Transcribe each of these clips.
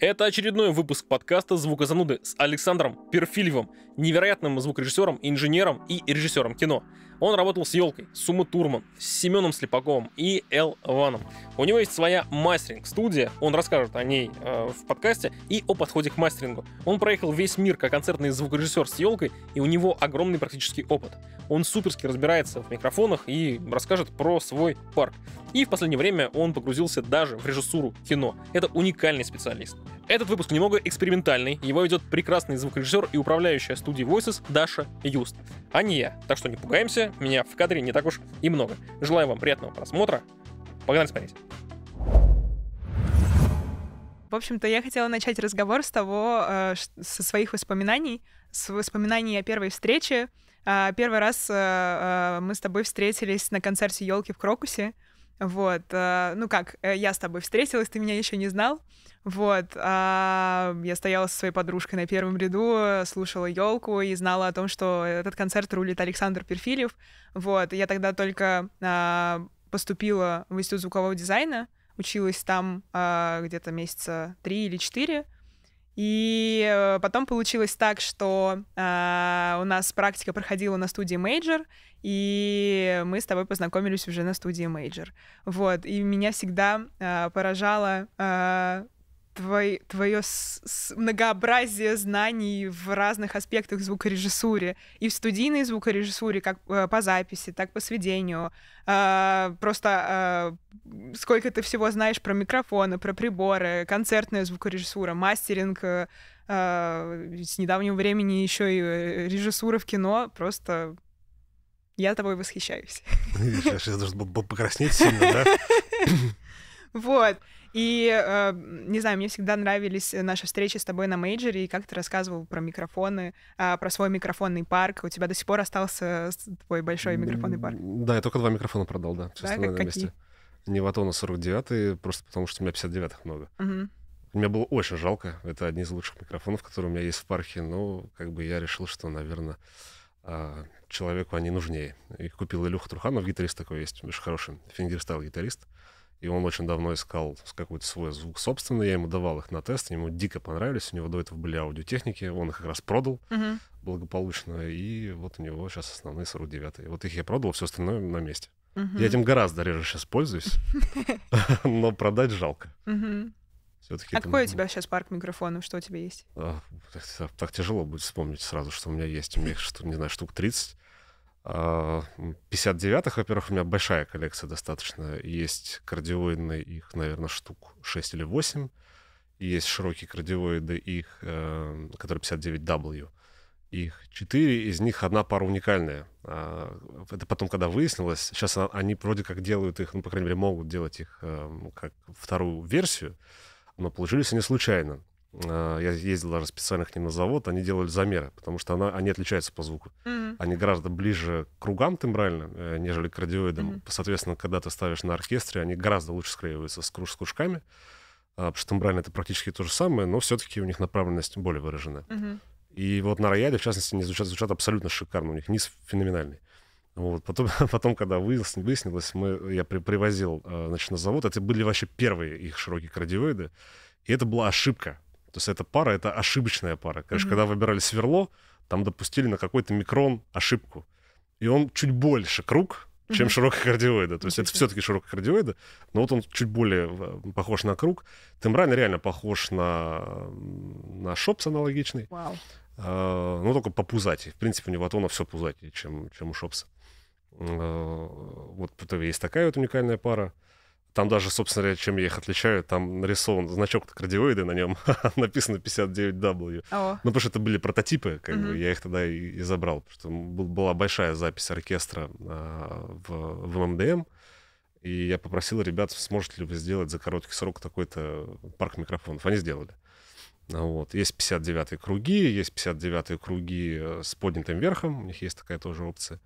Это очередной выпуск подкаста «Звукозануды» с Александром Перфильевым, невероятным звукорежиссером, инженером и режиссером кино. Он работал с Елкой, с Турман, с Семеном Слепаковым и Эл Ваном. У него есть своя мастеринг-студия, он расскажет о ней э, в подкасте и о подходе к мастерингу. Он проехал весь мир как концертный звукорежиссер с Елкой, и у него огромный практический опыт. Он суперски разбирается в микрофонах и расскажет про свой парк. И в последнее время он погрузился даже в режиссуру кино. Это уникальный специалист. Этот выпуск немного экспериментальный, его ведет прекрасный звукорежиссер и управляющая студией Voices Даша Юст, а не я. Так что не пугаемся, меня в кадре не так уж и много. Желаю вам приятного просмотра. Погнали смотреть. В общем-то, я хотела начать разговор с того, э, со своих воспоминаний, с воспоминаний о первой встрече. Э, первый раз э, э, мы с тобой встретились на концерте елки в Крокусе. Вот, э, ну как, э, я с тобой встретилась, ты меня еще не знал. Вот. А я стояла со своей подружкой на первом ряду, слушала елку и знала о том, что этот концерт рулит Александр Перфильев. Вот. Я тогда только а, поступила в Институт звукового дизайна, училась там а, где-то месяца три или четыре. И э, потом получилось так, что э, у нас практика проходила на студии Major, и мы с тобой познакомились уже на студии Major. Вот, и меня всегда э, а, поражало э, а, твой, твое с, с многообразие знаний в разных аспектах звукорежиссуры. И в студийной звукорежиссуре, как э, по записи, так по сведению. Э, просто э, сколько ты всего знаешь про микрофоны, про приборы, концертная звукорежиссура, мастеринг. Э, а, с недавнего времени еще и э, режиссура в кино. Просто я тобой восхищаюсь. Сейчас я должен был покраснеть сильно, да? Вот. И, э, не знаю, мне всегда нравились наши встречи с тобой на мейджере, и как ты рассказывал про микрофоны, э, про свой микрофонный парк. У тебя до сих пор остался твой большой микрофонный парк. Да, я только два микрофона продал, да. Все да, как, на месте. Не ватона 49 просто потому что у меня 59-х много. Угу. Мне было очень жалко. Это одни из лучших микрофонов, которые у меня есть в парке. Но как бы я решил, что, наверное, а, человеку они нужнее. И купил Илюха Труханов, гитарист такой есть, очень хороший, фингерстайл-гитарист. И он очень давно искал какой-то свой звук собственный. Я ему давал их на тест, ему дико понравились. У него до этого были аудиотехники, он их как раз продал угу. благополучно. И вот у него сейчас основные 49 Вот их я продал, все остальное на месте. Угу. Я этим гораздо реже сейчас пользуюсь, но продать жалко. Все-таки а какой у тебя сейчас парк микрофонов? Что у тебя есть? А, так, так, так тяжело будет вспомнить сразу, что у меня есть. У меня, что, не знаю, штук 30. 59-х, а, во-первых, у меня большая коллекция достаточно. Есть кардиоидные, их, наверное, штук 6 или 8. есть широкие кардиоиды, их, э, которые 59W. Их четыре, из них одна пара уникальная. А, это потом, когда выяснилось, сейчас а, они вроде как делают их, ну, по крайней мере, могут делать их эм, как вторую версию, но получились они случайно. Э, я ездил даже специально к ним на завод, они делали замеры, потому что она, они отличаются по звуку. Mm-hmm. Они гораздо ближе к кругам тембрально, э, нежели к кардиоидам. Mm-hmm. Соответственно, когда ты ставишь на оркестре, они гораздо лучше склеиваются с, круж, с кружками, а, потому что тембрально это практически то же самое, но все-таки у них направленность более выражена. Mm-hmm. И вот на рояле, в частности, они звучат, звучат абсолютно шикарно, у них низ феноменальный. Вот. Потом, потом, когда выяснилось, мы, я при, привозил э, значит, на завод, это были вообще первые их широкие кардиоиды, и это была ошибка, то есть эта пара — это ошибочная пара. Конечно, mm-hmm. когда выбирали сверло, там допустили на какой-то микрон ошибку. И он чуть больше круг, чем mm-hmm. ширококардиоида. То есть это все-таки ширококардиоида, но вот он чуть более э, похож на круг. Тембран реально похож на, на шопс аналогичный. Wow. А, но только по пузати. В принципе, у него от все пузатее, чем, чем у шопса. А, вот есть такая вот уникальная пара. Там даже, собственно говоря, чем я их отличаю, там нарисован значок кардиоиды на нем, написано 59W. О. Ну, потому что это были прототипы, как угу. бы, я их тогда и, и забрал, потому что была большая запись оркестра а, в, в ММДМ, и я попросил ребят, сможете ли вы сделать за короткий срок такой-то парк микрофонов. Они сделали. Вот. Есть 59-е круги, есть 59-е круги э, с поднятым верхом, у них есть такая тоже опция.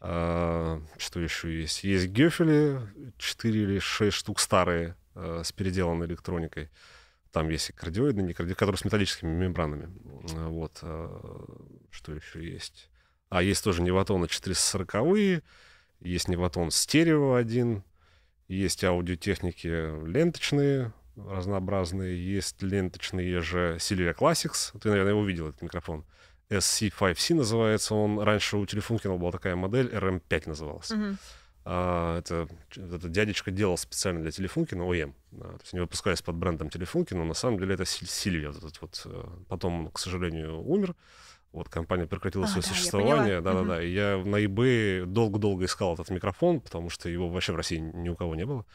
А, что еще есть? Есть гёфели, 4 или 6 штук старые, а, с переделанной электроникой. Там есть и кардиоидные, не кардиоидные, которые с металлическими мембранами. Э, вот. А, что еще есть? А есть тоже неватоны 440, есть неватон стерео один, есть аудиотехники ленточные, разнообразные. Есть ленточные же Silvia Classics. Ты, наверное, его видел, этот микрофон. SC5C называется он. Раньше у Телефункина была такая модель, RM5 называлась. Mm-hmm. Uh, это, это дядечка делал специально для Телефункина, OEM. Да, то есть они выпускались под брендом Телефункина, но на самом деле это Сильвия. Вот, вот, э, потом, он, к сожалению, умер. Вот компания прекратила а, свое да, существование. Да-да-да. Mm-hmm. И я на eBay долго-долго искал этот микрофон, потому что его вообще в России ни у кого не было.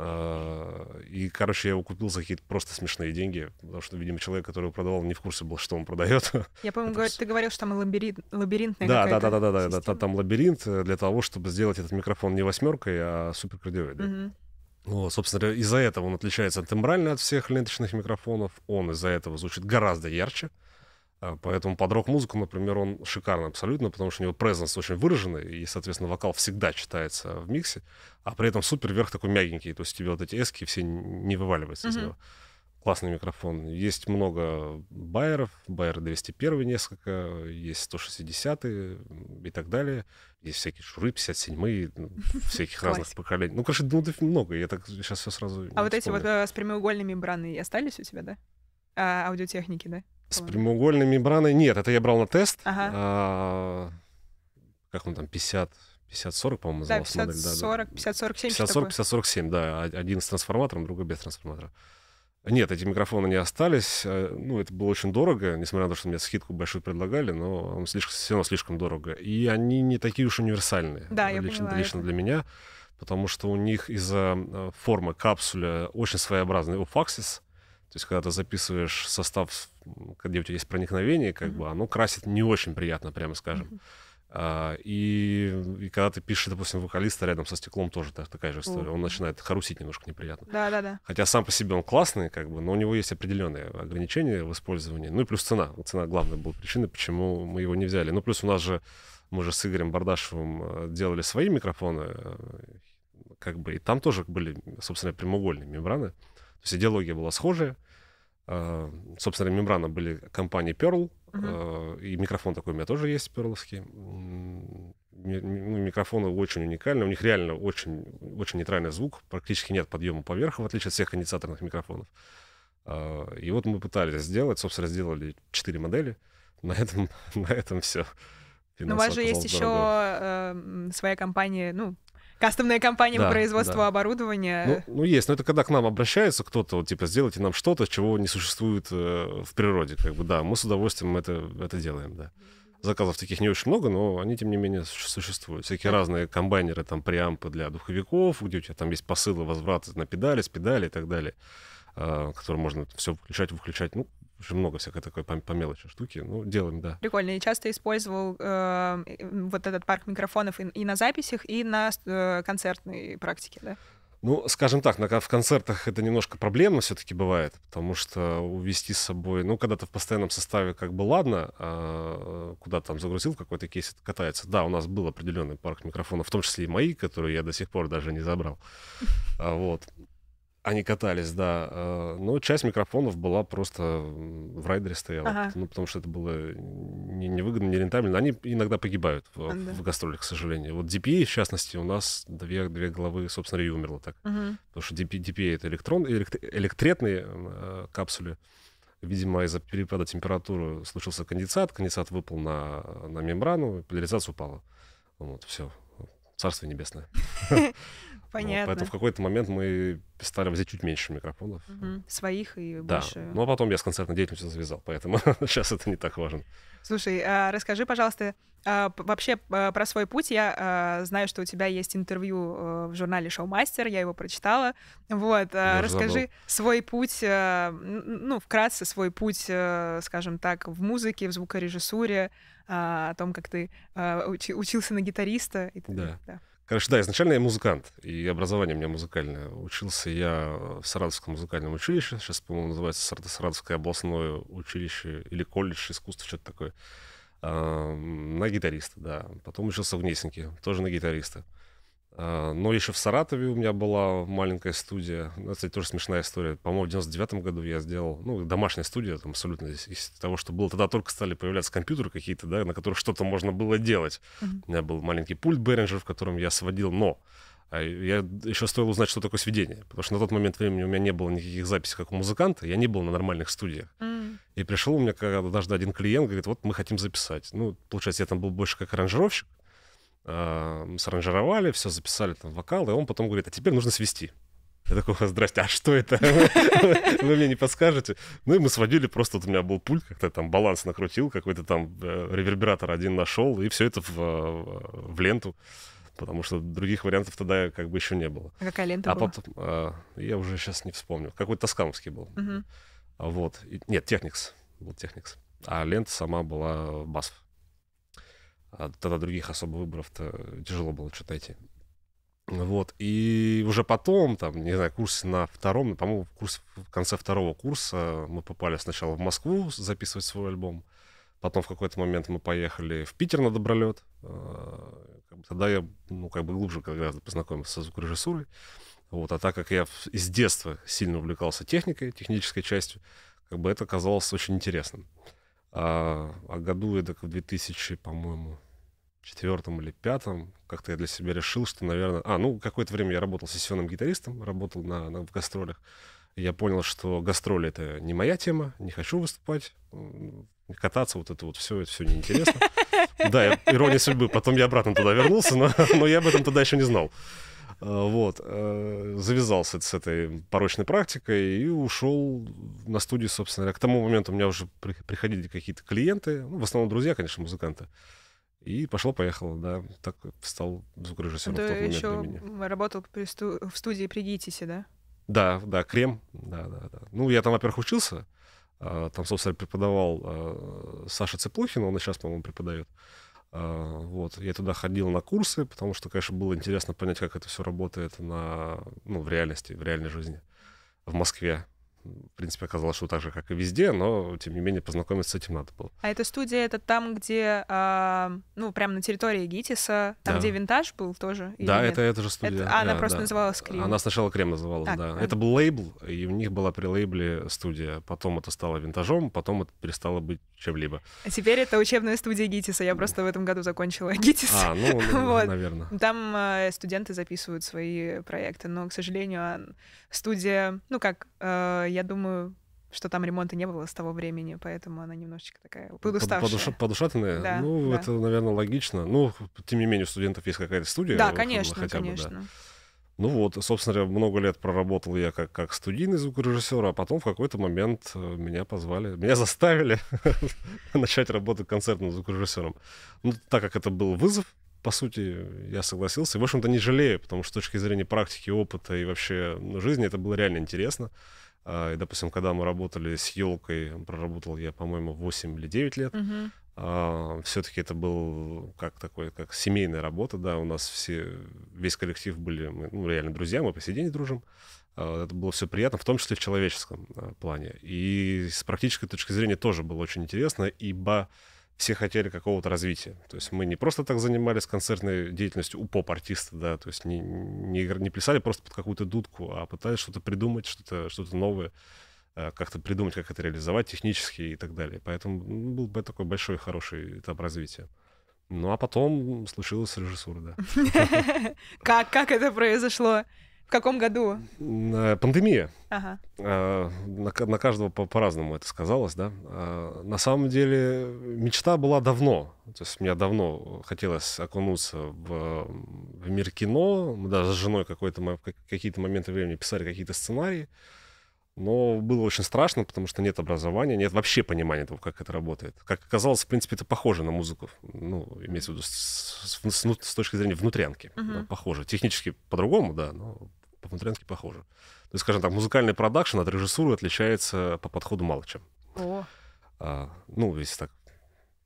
А, и, короче, я его купил за какие-то просто смешные деньги, потому что, видимо, человек, который его продавал, не в курсе был, что он продает. Я помню, говор... ты говорил, что там лабиринт, лабиринтная да, да, да, да, да, да, да, там лабиринт для того, чтобы сделать этот микрофон не восьмеркой, а суперкардиоидой. Угу. Вот, собственно, из-за этого он отличается тембрально от всех ленточных микрофонов, он из-за этого звучит гораздо ярче. Угу а, поэтому под рок-музыку, например, он шикарный абсолютно, потому что у него презенс очень выраженный, и, соответственно, вокал всегда читается в миксе, а при этом супер верх такой мягенький, то есть тебе вот эти эски все не вываливаются mm-hmm. из него. Классный микрофон. Есть много байеров, байер 201 несколько, есть 160 и так далее. Есть всякие шуры 57 всяких разных поколений. Ну, короче, ну, много, я так сейчас все сразу А вот эти вот э, с прямоугольными мембраны остались у тебя, да? А, аудиотехники, да? С прямоугольной мембраной нет, это я брал на тест. Ага. А, как он там, 50, 50-40, по-моему, называлась да, 50, модель. 40, да, 50-40-7. 50-40, 40 да. А, один с трансформатором, другой без трансформатора. Нет, эти микрофоны не остались. Э, ну, это было очень дорого, несмотря на то, что мне скидку большую предлагали, но он слишком, все равно слишком дорого. И они не такие уж универсальные. Да, лично, поняла Лично это. для меня. Потому что у них из-за э, формы капсуля очень своеобразный уфаксис. То есть, когда ты записываешь состав когда у тебя есть проникновение, как mm-hmm. бы оно красит не очень приятно, прямо скажем. Mm-hmm. А, и, и когда ты пишешь, допустим, вокалиста рядом со стеклом, тоже так, такая же история. Mm-hmm. Он начинает харусить немножко неприятно. Да, да, да. Хотя сам по себе он классный, как бы, но у него есть определенные ограничения в использовании. Ну и плюс цена. Цена главная была причина, почему мы его не взяли. Ну плюс у нас же мы же с Игорем Бардашевым э, делали свои микрофоны, э, как бы, и там тоже были, собственно, прямоугольные мембраны. То есть идеология была схожая. Э, собственно, мембрана были компании Pearl, Uh-huh. Э, и микрофон такой у меня тоже есть, перловский. Ну, Микрофоны очень уникальны. У них реально очень, очень нейтральный звук. Практически нет подъема по в отличие от всех конденсаторных микрофонов. Э, и вот мы пытались сделать. Собственно, сделали 4 модели. На этом, на этом все. Но у вас же есть еще э, своя компания, ну, Кастомная компания да, по производству да. оборудования. Ну, ну, есть, но это когда к нам обращается кто-то, вот, типа, сделайте нам что-то, чего не существует э, в природе. Как бы, да, мы с удовольствием это, это делаем, да. Заказов таких не очень много, но они, тем не менее, существуют. Всякие разные комбайнеры, там, преампы для духовиков, где у тебя там есть посылы, возвраты на педали, с педали и так далее, э, а, которые можно все включать, выключать. Ну, уже много всякой такой по, по мелочи штуки. Ну, делаем, да. Прикольно. Я часто использовал э, вот этот парк микрофонов и, и на записях, и на э, концертной практике, да? Ну, скажем так, на, в концертах это немножко проблемно все-таки бывает, потому что увести с собой, ну, когда то в постоянном составе, как бы ладно, а, куда там загрузил какой-то кейс, это катается. Да, у нас был определенный парк микрофонов, в том числе и мои, которые я до сих пор даже не забрал. А, вот. Они катались, да. Э, но часть микрофонов была просто в райдере стояла. Ага. Ну, потому что это было невыгодно, не рентабельно. Они иногда погибают в, да. в гастролях, к сожалению. Вот DPA, в частности, у нас две, две главы, собственно, и умерло так. Угу. Потому что DP, DPA — это электрон, электретные э, капсули. Видимо, из-за перепада температуры случился конденсат. Конденсат выпал на, на мембрану, поляризация упала. Вот, все. Царство небесное. Понятно. Вот, поэтому в какой-то момент мы стали взять чуть меньше микрофонов. Угу. Своих и больше. да. Ну а потом я с концертной деятельностью завязал, поэтому сейчас это не так важно. Слушай, а, расскажи, пожалуйста, а, вообще а, про свой путь. Я знаю, что у тебя есть интервью э, в журнале «Шоумастер», я его прочитала. Вот, расскажи забыл. свой путь, э, ну, вкратце свой путь, э, скажем так, в музыке, в звукорежиссуре, о том, как ты учился на гитариста. И так, да. да. Короче, да, изначально я музыкант, и образование у меня музыкальное. Учился я в Саратовском музыкальном училище, сейчас, по-моему, называется Саратовское областное училище или колледж искусств, что-то такое. На гитариста, да. Потом учился в Гнесинке, тоже на гитариста. А, но еще в Саратове у меня была маленькая студия. Это, ну, кстати, тоже смешная история. По-моему, в 99 году я сделал, ну, домашняя студия там абсолютно из, из того, что было. Тогда только стали появляться компьютеры какие-то, да, на которых что-то можно было делать. Mm-hmm. У меня был маленький пульт Behringer, в котором я сводил, но а, я еще стоило узнать, что такое сведение, потому что на тот момент времени у меня не было никаких записей как у музыканта, я не был на нормальных студиях. Mm. И пришел у меня когда даже один клиент, говорит, вот мы хотим записать. Ну, получается, я там был больше как аранжировщик, э, саранжировали, все записали там вокал, и он потом говорит, а теперь нужно свести. Я такой, здрасте, а что это? Вы мне не подскажете? Ну и мы сводили, просто вот у меня был пульт, как-то там баланс накрутил, какой-то там э, ревербератор один нашел, и все это в, э, в ленту. Потому что других вариантов тогда как бы еще не было. А какая лента а была? Потом, а, я уже сейчас не вспомню. Какой-то тоскановский был. Угу. Вот. И, нет, Техникс. Был Техникс. А лента сама была Басф. А тогда других особо выборов-то тяжело было что-то найти. Вот, и уже потом, там, не знаю, курс на втором, по-моему, курс в конце второго курса мы попали сначала в Москву записывать свой альбом, потом в какой-то момент мы поехали в Питер на добролет. А, тогда я, ну, как бы глубже как раз познакомился с звукорежиссурой. Вот, а так как я с детства сильно увлекался техникой, технической частью, как бы это казалось очень интересным. А, а году это в 2000, по-моему, четвертом или пятом, как-то я для себя решил, что, наверное... А, ну, какое-то время я работал сессионным гитаристом, работал на, на, в гастролях. я понял, что гастроли — это не моя тема, не хочу выступать, кататься, вот это вот все, это все неинтересно. Да, ирония судьбы. Потом я обратно туда вернулся, но я об этом тогда еще не знал. Э, вот. Э, завязался с этой порочной практикой и ушел на студию, собственно. К тому моменту у меня уже приходили какие-то клиенты, ну, в основном друзья, конечно, музыканты. И пошло-поехало, да. Так стал звукорежиссером Ты в тот момент еще времени. работал в студии при ГИТИСе, да? Да, да, крем, да, да, да. Ну, я там, во-первых, учился, а, там, собственно, преподавал э, Саша Цеплухин, он сейчас, по-моему, преподает. А, вот. Я туда ходил на курсы, потому что, конечно, было интересно понять, как это все работает на, ну, в реальности, в реальной жизни в Москве в принципе, оказалось, что так же, как и везде, но, тем не менее, познакомиться с этим надо было. А эта студия, это там, где, э, ну, прям на территории ГИТИСа, там, да. где винтаж был тоже? Да, это, это же студия. Это, а, она да, просто да. называлась Крем? Она сначала Крем называлась, так, да. Правильно. Это был лейбл, и у них была при лейбле студия. Потом это стало винтажом, потом это перестало быть чем-либо. А теперь это учебная студия ГИТИСа. Я просто в этом году закончила ГИТИС. А, ну, ну вот. наверное. Там э, студенты записывают свои проекты, но, к сожалению, а, студия, ну, как э, я я думаю, что там ремонта не было с того времени, поэтому она немножечко такая подуставшая. подушатанная? Да, ну, да. это, наверное, логично. Ну, тем не менее, у студентов есть какая-то студия. Да, конечно, хотя конечно. да. Ну вот, собственно говоря, много лет проработал я как, как студийный звукорежиссер, а потом в какой-то момент э, меня позвали, меня заставили начать работу концертным звукорежиссером. Ну, так как это был вызов, по сути, я согласился. И, в общем-то, не жалею, потому что с точки зрения практики, опыта и вообще ну, жизни это было реально интересно. Э, и, допустим, когда мы работали с елкой, проработал я, по-моему, 8 или 9 лет. Uh-huh. А, все-таки это был как такое, как семейная работа, да, у нас все, весь коллектив были, мы, ну, реально друзья, мы по сей день дружим. А, это было все приятно, в том числе в человеческом а, плане. И с практической точки зрения тоже было очень интересно, ибо все хотели какого-то развития. То есть мы не просто так занимались концертной деятельностью у поп-артиста, да, то есть не, не, не плясали просто под какую-то дудку, а пытались что-то придумать, что-то что новое, э, как-то придумать, как это реализовать технически и так далее. Поэтому ну, был бы такой большой хороший этап развития. Ну а потом случилась режиссура, да. Как, как это произошло? В каком году? Э, пандемия. Ага. Э, на, каждого по- по-разному это сказалось, да. Э, на самом деле мечта была давно. То есть мне давно хотелось окунуться в, в мир кино. Мы даже с женой какой-то, какие-то моменты времени писали какие-то сценарии. Но было очень страшно, потому что нет образования, нет вообще понимания того, как это работает. Как оказалось, в принципе, это похоже на музыку. Ну, имеется в виду с, с, с, с точки зрения внутрянки. Uh-huh. Да, похоже. Технически по-другому, да, но по-внутренски похоже, То есть, скажем так, музыкальный продакшн от режиссуры отличается по подходу мало чем. О. А, ну, если так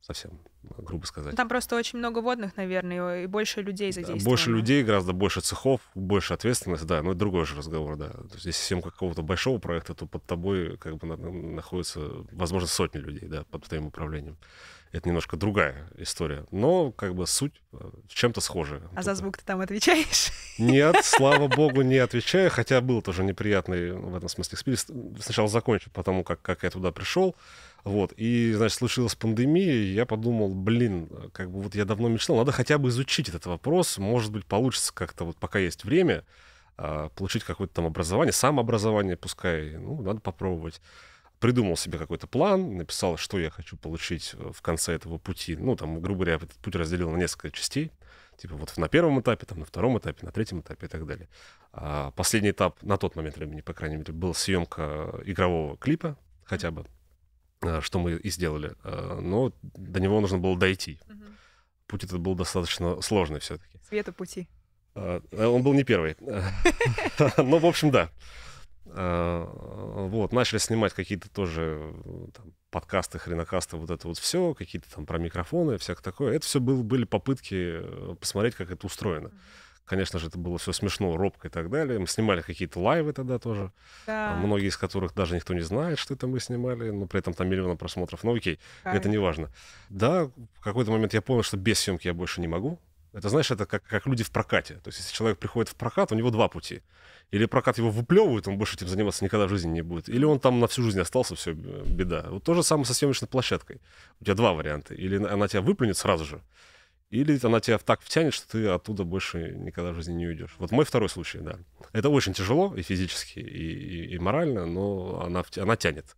совсем э, грубо сказать. Ну, там просто очень много водных, наверное, и больше людей задействовано. Больше людей, гораздо больше цехов, больше ответственности да, но это другой же разговор, да. То есть, если всем какого-то большого проекта, то под тобой как бы находится, возможно, сотни людей, да, под твоим управлением это немножко другая история. Но как бы суть в э, чем-то схожая. А за звук ты там отвечаешь? Нет, слава богу, не отвечаю. Хотя был тоже неприятный в этом смысле экспириенс. Сначала закончу, потому как, как я туда пришел. Вот. И, значит, случилась пандемия, и я подумал, блин, как бы вот я давно мечтал, надо хотя бы изучить этот вопрос. Может быть, получится как-то вот пока есть время а, получить какое-то там образование, самообразование пускай, ну, надо попробовать придумал себе какой-то план, написал, что я хочу получить э, в конце этого пути. Ну, там, грубо говоря, этот путь разделил на несколько частей. Типа вот на первом этапе, там, на втором этапе, на третьем этапе и так далее. А последний этап на тот момент времени, по крайней мере, был съемка игрового клипа хотя бы, э, что мы и сделали. Э, но до него нужно было дойти. Угу. Путь этот был достаточно сложный все-таки. Света пути. Он был не первый. Но, в общем, да. Э, вот, начали снимать какие-то тоже э, там, подкасты, хренокасты, вот это вот все, какие-то там про микрофоны, всякое такое. Это все был, были попытки э, посмотреть, как это устроено. Конечно же, это было все смешно, робко и так далее. Мы снимали какие-то лайвы тогда тоже, да. многие из которых даже никто не знает, что это мы снимали, но при этом там миллионы просмотров. Ну окей, Конечно. это не важно. Да, в какой-то момент я понял, что без съемки я больше не могу. Это, знаешь, это как, как люди в прокате. То есть, если человек приходит в прокат, у него два пути. Или прокат его выплевывает он больше этим заниматься никогда в жизни не будет. Или он там на всю жизнь остался, все, беда. Вот то же самое со съемочной площадкой. У тебя два варианта. Или она тебя выплюнет сразу же, или она тебя так втянет, что ты оттуда больше никогда в жизни не уйдешь. Вот мой второй случай, да. Это очень тяжело и физически, и, и, и морально, но она, она тянет.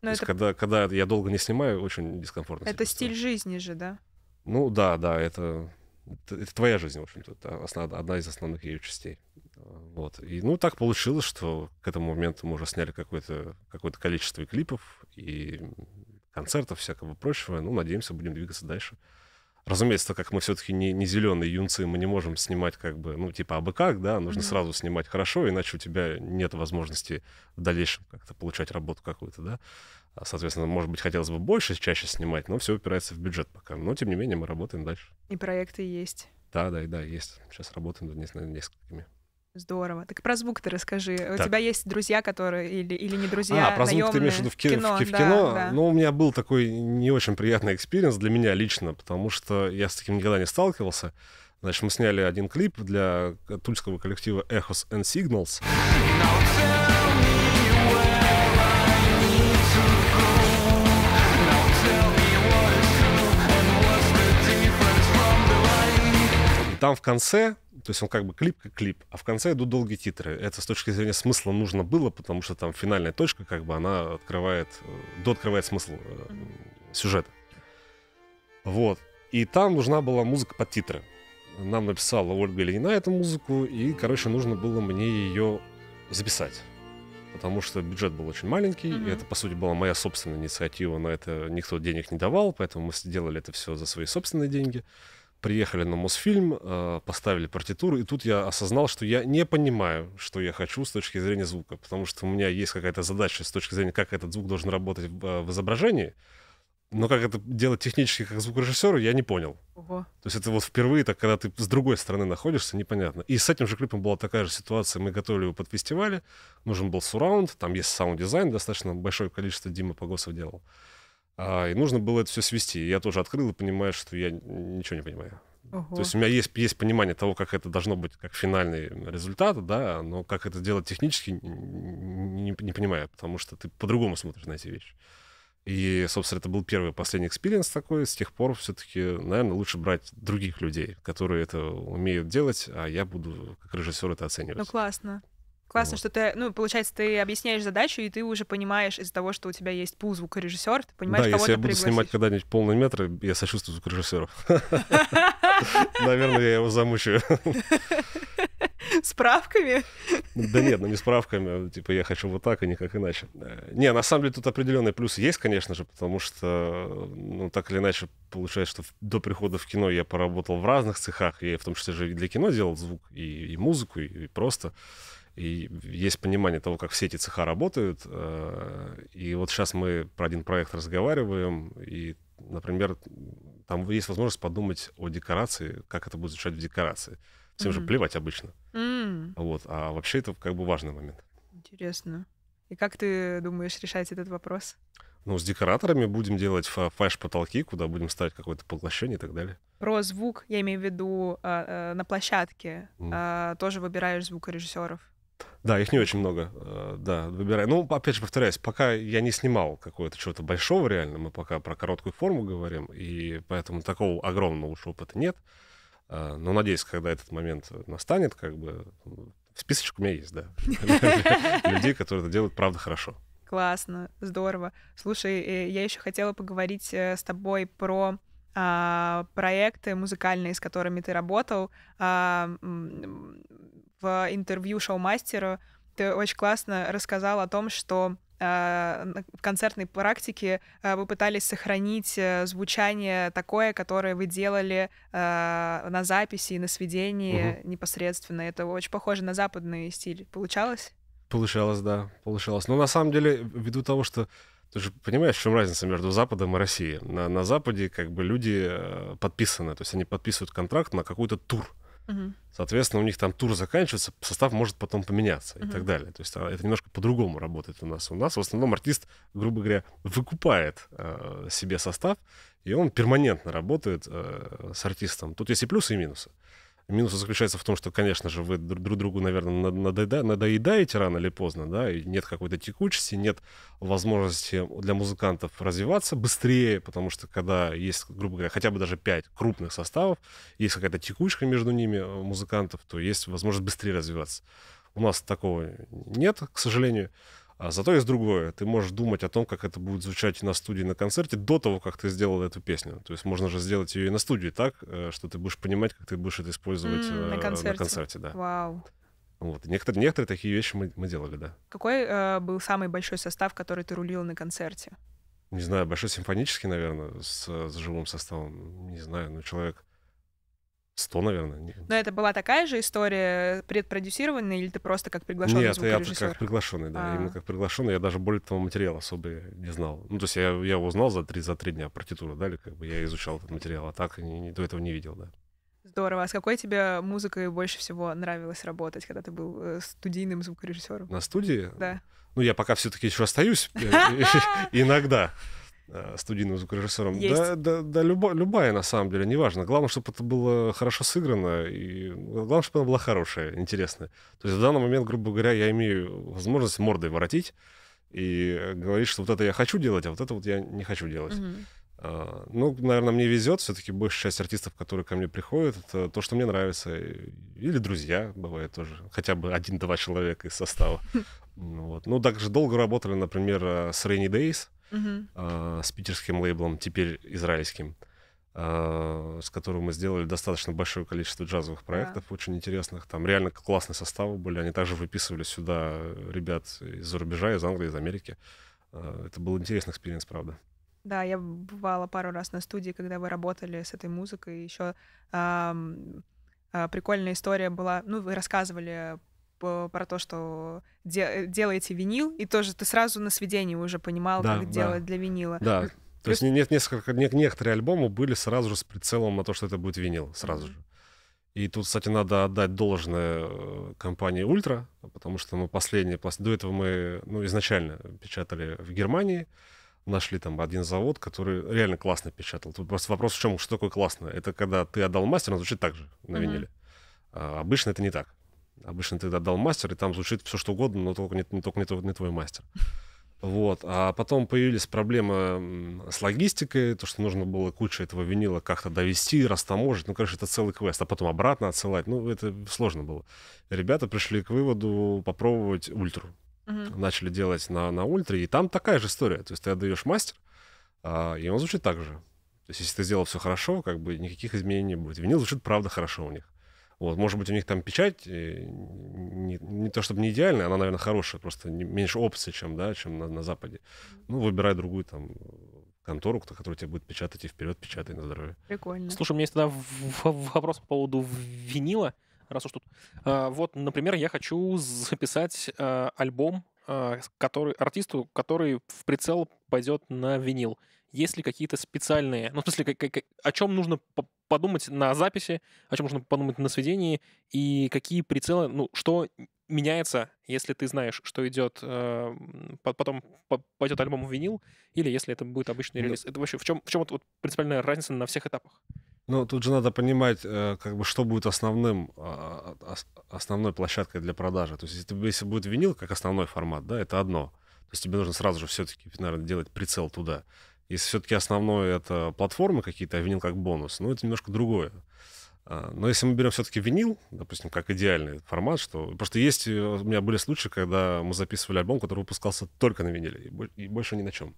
Но То это... есть, когда, когда я долго не снимаю, очень дискомфортно. Это стиль жизни же, да? Ну да, да, это, это, это твоя жизнь, в общем-то. Это основ, одна из основных ее частей. Вот. И, ну, так получилось, что к этому моменту мы уже сняли какое-то какое количество клипов и концертов, всякого прочего. Ну, надеемся, будем двигаться дальше. Разумеется, так как мы все-таки не, не зеленые юнцы, мы не можем снимать как бы, ну, типа, абы как, да, нужно mm-hmm. сразу снимать хорошо, иначе у тебя нет возможности в дальнейшем как-то получать работу какую-то, да. А, соответственно, может быть, хотелось бы больше, чаще снимать, но все упирается в бюджет пока. Но, тем не менее, мы работаем дальше. И проекты есть. Да, да, и да, есть. Сейчас работаем над несколькими. Здорово. Так про звук ты расскажи. Так. У тебя есть друзья, которые или, или не друзья? А, про звук ты имеешь в виду в кино? В, в, в да, Да. Ну, у меня был такой не очень приятный экспириенс для меня лично, потому что я с таким никогда не сталкивался. Значит, мы сняли один клип для тульского коллектива Echoes and Signals. Там в конце то есть он как бы клип как клип, а в конце идут долгие титры. Это с точки зрения смысла нужно было, потому что там финальная точка, как бы она открывает, э, дооткрывает смысл э, сюжета. Вот. И там нужна была музыка под титры. Нам написала Ольга Ленина эту музыку, и, короче, нужно было мне ее записать. Потому что бюджет был очень маленький, mm-hmm. и это, по сути, была моя собственная инициатива, Но это никто денег не давал, поэтому мы сделали это все за свои собственные деньги приехали на Мосфильм, э, поставили партитуру, и тут я осознал, что я не понимаю, что я хочу с точки зрения звука, потому что у меня есть какая-то задача с точки зрения, как этот звук должен работать в э, изображении, но как это делать технически как звукорежиссеру, я не понял. Ого. То есть это вот впервые, так когда ты с другой стороны находишься, непонятно. И с этим же клипом была такая же ситуация. Мы готовили его под фестиваль, нужен был сурраунд, там есть саунд-дизайн, достаточно большое количество Дима Погосов делал. А, и нужно было это все свести. я тоже открыл и понимаю, что я ничего не понимаю. Ого. То есть у меня есть, есть понимание того, как это должно быть, как финальный результат, да, но как это делать технически, не, не понимаю, потому что ты по-другому смотришь на эти вещи. И, собственно, это был первый последний экспириенс такой. С тех пор все-таки, наверное, лучше брать других людей, которые это умеют делать, а я буду как режиссер это оценивать. Ну, классно. Классно, вот. что ты, ну, получается, ты объясняешь задачу, и ты уже понимаешь из-за того, что у тебя есть пул звукорежиссер, ты понимаешь, да, кого если я буду пригласишь. снимать когда-нибудь полный метр, я сочувствую звукорежиссеру. Наверное, я его замучаю. Справками? Да нет, ну не справками, а, типа я хочу вот так и а никак иначе. Э, не, на самом деле тут определенные плюсы есть, конечно же, потому что, ну так или иначе, получается, что до прихода в кино я поработал в разных цехах, и в том числе же и для кино делал звук, и, и музыку, и, и просто и есть понимание того, как все эти цеха работают. Э, и вот сейчас мы про один проект разговариваем, и, например, там есть возможность подумать о декорации, как это будет звучать в декорации. Всем mm-hmm. же плевать обычно. Mm-hmm. Вот, а вообще это как бы важный момент. Интересно. И как ты думаешь решать этот вопрос? Ну, с декораторами будем делать фальш-потолки, куда будем ставить какое-то поглощение и так далее. Про звук, я имею в виду, а, э, на площадке mm. тоже выбираешь звукорежиссеров. Да, их не очень много, э, да, выбираю. Ну, опять же, повторяюсь, пока я не снимал какое то чего-то большого реально, мы пока про короткую форму говорим, и поэтому такого огромного уж опыта нет. Э, но надеюсь, когда этот момент настанет, как бы списочек у меня есть, да. Людей, которые это делают, правда, хорошо. Классно, здорово. Слушай, э, я еще хотела поговорить с тобой про а, проекты музыкальные, с которыми ты работал. А, в интервью Шоумастера ты очень классно рассказал о том, что в э, концертной практике э, вы пытались сохранить э, звучание такое, которое вы делали на записи и на сведении угу. непосредственно. Это очень похоже на западный стиль. Получалось? Получалось, да, получалось. Но на самом деле, ввиду того, что ты же понимаешь, в чем разница между Западом и Россией? На, на Западе как бы люди подписаны, то есть они подписывают контракт на какой-то тур. Соответственно, у них там тур заканчивается, состав может потом поменяться угу. и так далее. То есть а, это немножко по-другому работает у нас. У нас в основном артист, грубо говоря, выкупает э, себе состав, и он перманентно работает э, с артистом. Тут есть и плюсы, и минусы. Угу. Минус заключается в том, что, конечно же, вы друг другу, наверное, надоеда, надоедаете рано или поздно, да, и нет какой-то текучести, нет возможности для музыкантов развиваться быстрее, потому что когда есть, грубо говоря, хотя бы даже пять крупных составов, есть какая-то текучка между ними э, музыкантов, то есть возможность быстрее развиваться. У нас такого нет, к сожалению. А зато есть другое. Ты можешь думать о том, как это будет звучать на студии, на концерте, до того, как ты сделал эту песню. То есть можно же сделать ее и на студии так, э, что ты будешь понимать, как ты будешь это использовать mm, на, концерте. на концерте. Да. Вау. Вот. Некоторые, некоторые такие вещи мы, мы делали, да. Какой э, был самый большой состав, который ты рулил на концерте? Не знаю, большой симфонический, наверное, с, с живым составом. Не знаю, но ну, человек 100, наверное. Но это была такая же история э, предпродюсированная, или ты просто как приглашенный Нет, я как приглашенный, да. А-а-а. Именно как приглашенный. Я даже более того материала особо не знал. Ну, то есть я, я его узнал за три, за три дня партитуру, да, или как бы я изучал этот материал, а так не, не, до этого не видел, да. Здорово. А с какой тебе музыкой больше всего нравилось работать, когда ты был э, студийным звукорежиссером? На студии? Да. Ну, я пока все-таки еще остаюсь э, иногда. Э, студийным звукорежиссером. Есть. Да, да, да любо, любая, на самом деле, неважно. Главное, чтобы это было хорошо сыграно, и главное, чтобы она была хорошая, интересная. То есть в данный момент, грубо говоря, я имею возможность мордой воротить и говорить, что вот это я хочу делать, а вот это вот я не хочу делать. Угу. А, ну, наверное, мне везет. Все-таки большая часть артистов, которые ко мне приходят, это то, что мне нравится. Или друзья, бывает тоже. Хотя бы один-два человека из состава. Вот. Ну, также долго работали, например, э, с Rainy Days а, с питерским лейблом, теперь израильским, а, с которым мы сделали достаточно большое количество джазовых проектов, очень интересных. Там реально классные составы были. Они также выписывали сюда ребят из-за рубежа, из Англии, из Америки. А, это был интересный экспириенс, правда. Да, я бывала пару раз на студии, когда вы работали с этой музыкой. Еще прикольная история была. Ну, вы рассказывали про то, что де делаете винил, и тоже ты сразу на сведении уже понимал, да, как да. делать для винила. Да. То есть нет, несколько, нет, некоторые альбомы были сразу же с прицелом на то, что это будет винил, сразу же. И тут, кстати, надо отдать должное э, компании Ультра, потому что мы ну, последние До этого мы ну, изначально печатали в Германии, нашли там один завод, который реально классно печатал. Тут просто вопрос в чем, что такое классно? Это когда ты отдал мастер, он звучит так же на виниле. Mm-hmm. А обычно это не так. Обычно ты отдал мастер, и там звучит все что угодно, но только не, только не, не твой мастер. Вот. А потом появились проблемы с логистикой, то, что нужно было кучу этого винила как-то довести, растаможить. Ну, короче это целый квест. А потом обратно отсылать. Ну, это сложно было. Ребята пришли к выводу попробовать ультру. Угу. Начали делать на, на ультре. И там такая же история. То есть ты отдаешь мастер, а, и он звучит так же. То есть если ты сделал все хорошо, как бы никаких изменений не будет. Винил звучит правда хорошо у них. Вот, может быть, у них там печать э, не, не то чтобы не идеальная, она, наверное, хорошая, просто не, меньше опций, чем, да, чем на, на Западе. Ну, выбирай другую там контору, кто, которая тебе будет печатать, и вперед печатай на здоровье. Прикольно. Слушай, у меня есть тогда вопрос по поводу винила, раз уж тут. А, вот, например, я хочу записать а, альбом, а, который, артисту, который в прицел пойдет на винил. Есть ли какие-то специальные, ну, в смысле, как, как, о чем нужно подумать на записи, о чем нужно подумать на сведении, и какие прицелы, ну, что меняется, если ты знаешь, что идет, э, потом пойдет альбом в винил, или если это будет обычный ну. релиз. Ну, это вообще в чем, в чем вот, вот принципиальная разница на всех этапах? Ну, тут же надо понимать, э, как бы, что будет основным, э, основной площадкой для продажи. То есть, если, если будет винил как основной формат, да, это одно. То есть тебе нужно сразу же все-таки, наверное, делать прицел туда. Если все-таки основное это платформы какие-то, а винил как бонус, ну, это немножко другое. А, но если мы берем все-таки винил, допустим, как идеальный формат, что... Просто есть... Э, у меня были случаи, когда мы записывали альбом, который выпускался только на виниле, и больше ни на чем.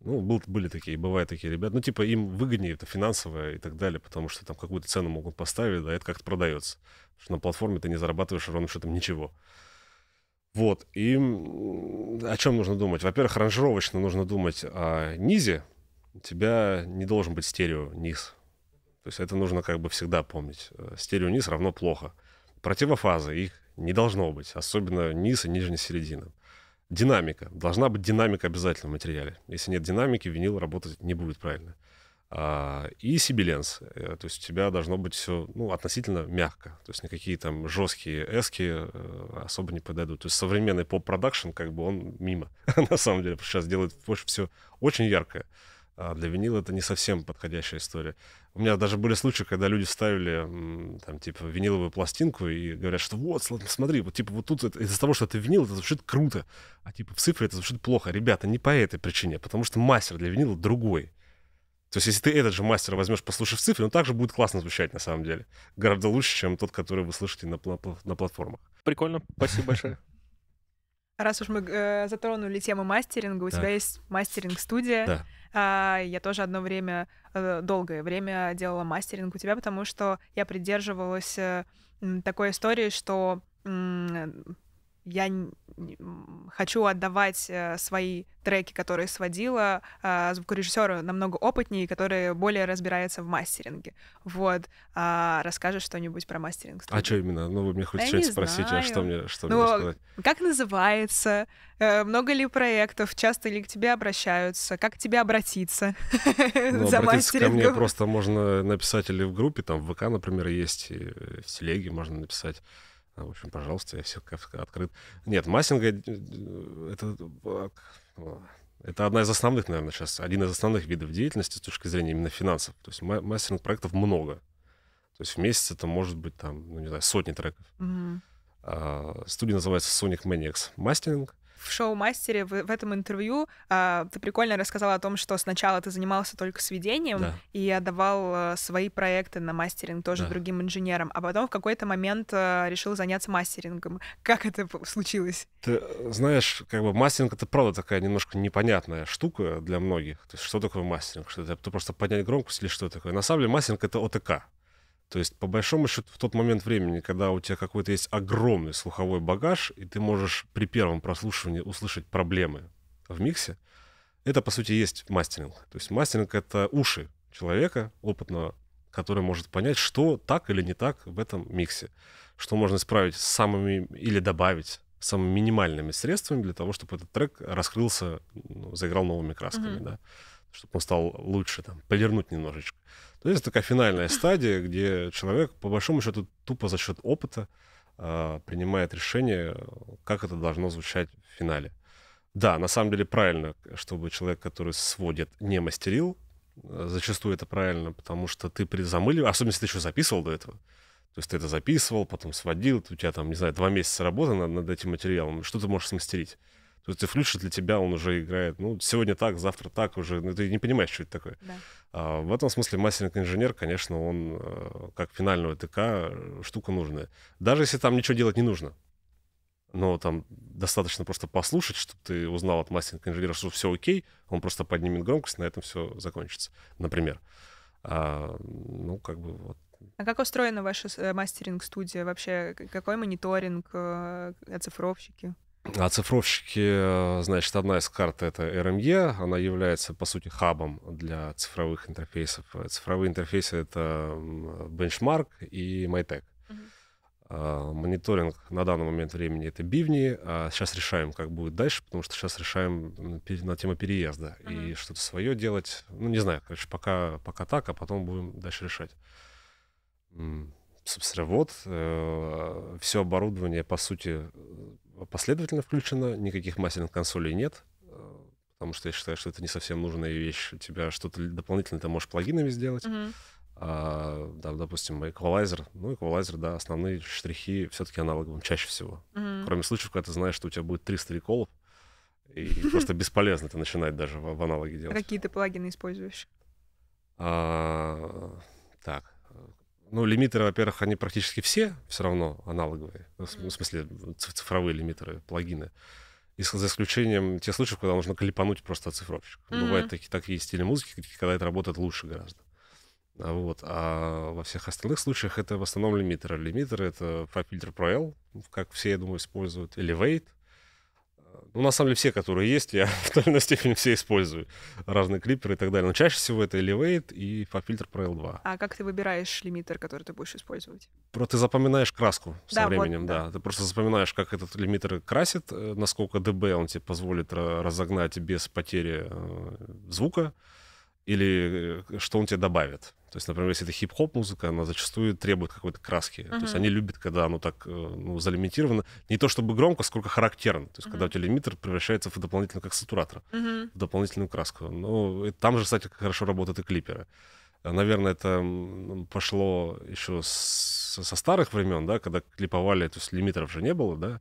Ну, был, были такие, бывают такие ребята. Ну, типа, им выгоднее это финансово и так далее, потому что там какую-то цену могут поставить, да, это как-то продается. Потому что на платформе ты не зарабатываешь ровно счетом ничего. Вот, и о чем нужно думать? Во-первых, ранжировочно нужно думать о низе. У тебя не должен быть стерео низ. То есть это нужно как бы всегда помнить. Э, стерео низ равно плохо. Противофазы, их не должно быть. Особенно низ и нижняя середина. Динамика. Должна быть динамика обязательно в материале. Если нет динамики, винил работать не будет правильно. А, и сибиленс. Э, то есть у тебя должно быть все ну, относительно мягко. То есть никакие там жесткие эски э, особо не подойдут. То есть современный поп-продакшн, как бы он мимо, на самом деле. Сейчас делает все очень яркое. А для винила это не совсем подходящая история. У меня даже были случаи, когда люди вставили там, типа, виниловую пластинку и говорят, что вот, смотри, вот, типа, вот тут из-за того, что это винил, это звучит круто, а, типа, в цифре это звучит плохо. Ребята, не по этой причине, потому что мастер для винила другой. То есть, если ты этот же мастер возьмешь, послушав цифры, он также будет классно звучать, на самом деле. Гораздо лучше, чем тот, который вы слышите на, на, на платформах. Прикольно. Спасибо большое. Раз уж мы э, затронули тему мастеринга, у да. тебя есть мастеринг-студия. Да. А, я тоже одно время, э, долгое время делала мастеринг у тебя, потому что я придерживалась э, такой истории, что я хочу отдавать э, свои треки, которые сводила э, звукорежиссеру намного опытнее, который более разбирается в мастеринге. Вот. А расскажешь что-нибудь про мастеринг? А что именно? Ну, вы мне хоть что нибудь спросите, знаю. а что мне, что ну, мне сказать? Как называется? Э, много ли проектов? Часто ли к тебе обращаются? Как к тебе обратиться ну, за обратиться ко мне просто можно написать или в группе, там в ВК, например, есть, в телеге можно написать. В общем, пожалуйста, я все открыт. Нет, массинга э, э, это, а, это одна из основных, наверное, сейчас, один из основных видов деятельности с точки зрения именно финансов. То есть мастеринг проектов много. То есть в месяц это может быть там, ну не знаю, сотни треков. Mm-hmm. Студия называется Sonic Maniacs Mastering в шоу-мастере в, в этом интервью а, ты прикольно рассказала о том, что сначала ты занимался только сведением да. и отдавал а, свои проекты на мастеринг тоже да. другим инженерам, а потом в какой-то момент а, решил заняться мастерингом. Как это случилось? Ты э, знаешь, как бы мастеринг это правда такая немножко непонятная штука для многих. То есть, что такое мастеринг? Что это? Ты просто поднять громкость или что такое? На самом деле мастеринг это ОТК. То есть, по большому счету, в тот момент времени, когда у тебя какой-то есть огромный слуховой багаж, и ты можешь при первом прослушивании услышать проблемы в миксе, это, по сути, есть мастеринг. То есть мастеринг — это уши человека опытного, который может понять, что так или не так в этом миксе, что можно исправить самыми или добавить самыми минимальными средствами для того, чтобы этот трек раскрылся, ну, заиграл новыми красками, mm-hmm. да, чтобы он стал лучше, там, полирнуть немножечко. То есть это такая финальная стадия, где человек, по большому счету, тупо за счет опыта э, принимает решение, как это должно звучать в финале. Да, на самом деле правильно, чтобы человек, который сводит, не мастерил. Э, зачастую это правильно, потому что ты при замыливании, особенно если ты еще записывал до этого, то есть ты это записывал, потом сводил, у тебя там, не знаю, два месяца работы над, над этим материалом, что ты можешь смастерить? То есть ты включишь для тебя, он уже играет, ну, сегодня так, завтра так уже, ну, ты не понимаешь, что это такое. Да. А, в этом смысле мастеринг инженер, конечно, он э, как финального ТК штука нужная. Даже если там ничего делать не нужно. Но там достаточно просто послушать, чтобы ты узнал от мастеринг инженера, что все окей, он просто поднимет громкость, на этом все закончится, например. А, ну, как бы вот а как устроена ваша э, мастеринг-студия вообще? Какой мониторинг, э, оцифровщики? А цифровщики, э, значит, одна из карт — это RME. Она является, по сути, хабом для цифровых интерфейсов. Э, цифровые интерфейсы — это Benchmark и MyTech. А, мониторинг на данный момент времени — это бивни. сейчас а решаем, как будет дальше, потому что сейчас решаем на тему переезда. Uh-huh. И что-то свое делать. Ну, не знаю, короче, пока, пока так, а потом будем дальше решать собственно, вот, э, все оборудование, по сути, э, последовательно включено, никаких масляных консолей нет, э, потому что я считаю, что это не совсем нужная вещь. У тебя что-то дополнительно ты можешь плагинами сделать. Mm-hmm. А, да, допустим, эквалайзер. Ну, эквалайзер, да, основные штрихи все-таки аналоговым чаще всего. Mm-hmm. Кроме случаев, когда ты знаешь, что у тебя будет 300 реколов, и просто бесполезно это начинать даже в аналоге делать. Какие ты плагины используешь? А, так, ну, лимитеры, во-первых, они практически все все равно аналоговые. Ну, в смысле, цифровые лимитеры, плагины. И за исключением тех случаев, когда нужно клепануть просто цифровщик. Mm-hmm. Бывают такие, такие стили музыки, когда это работает лучше гораздо. А вот. А во всех остальных случаях это в основном лимитеры. Лимитеры — это Pro L, как все, я думаю, используют, Elevate — ну, на самом деле, все, которые есть, я в той или иной степени все использую. Разные клиперы и так далее. Но чаще всего это Elevate и фильтр Pro L2. А как ты выбираешь лимитер, который ты будешь использовать? Про ты запоминаешь краску со да, временем, вот, да. да. Ты просто запоминаешь, как этот лимитер красит, э, насколько дБ он тебе позволит э, разогнать без потери э, звука или э, что он тебе добавит. То есть, например, если это хип-хоп музыка, она зачастую требует какой-то краски. Uh-huh. То есть они любят, когда оно так э, ну, залимитировано. Не то чтобы громко, сколько характерно. То есть, uh-huh. когда у тебя лимитер превращается в дополнительную, как сатуратор, uh-huh. в дополнительную краску. Ну, там же, кстати, хорошо работают и клиперы. Наверное, это пошло еще с со старых времен, да, когда клиповали, то есть лимитров же не было, да,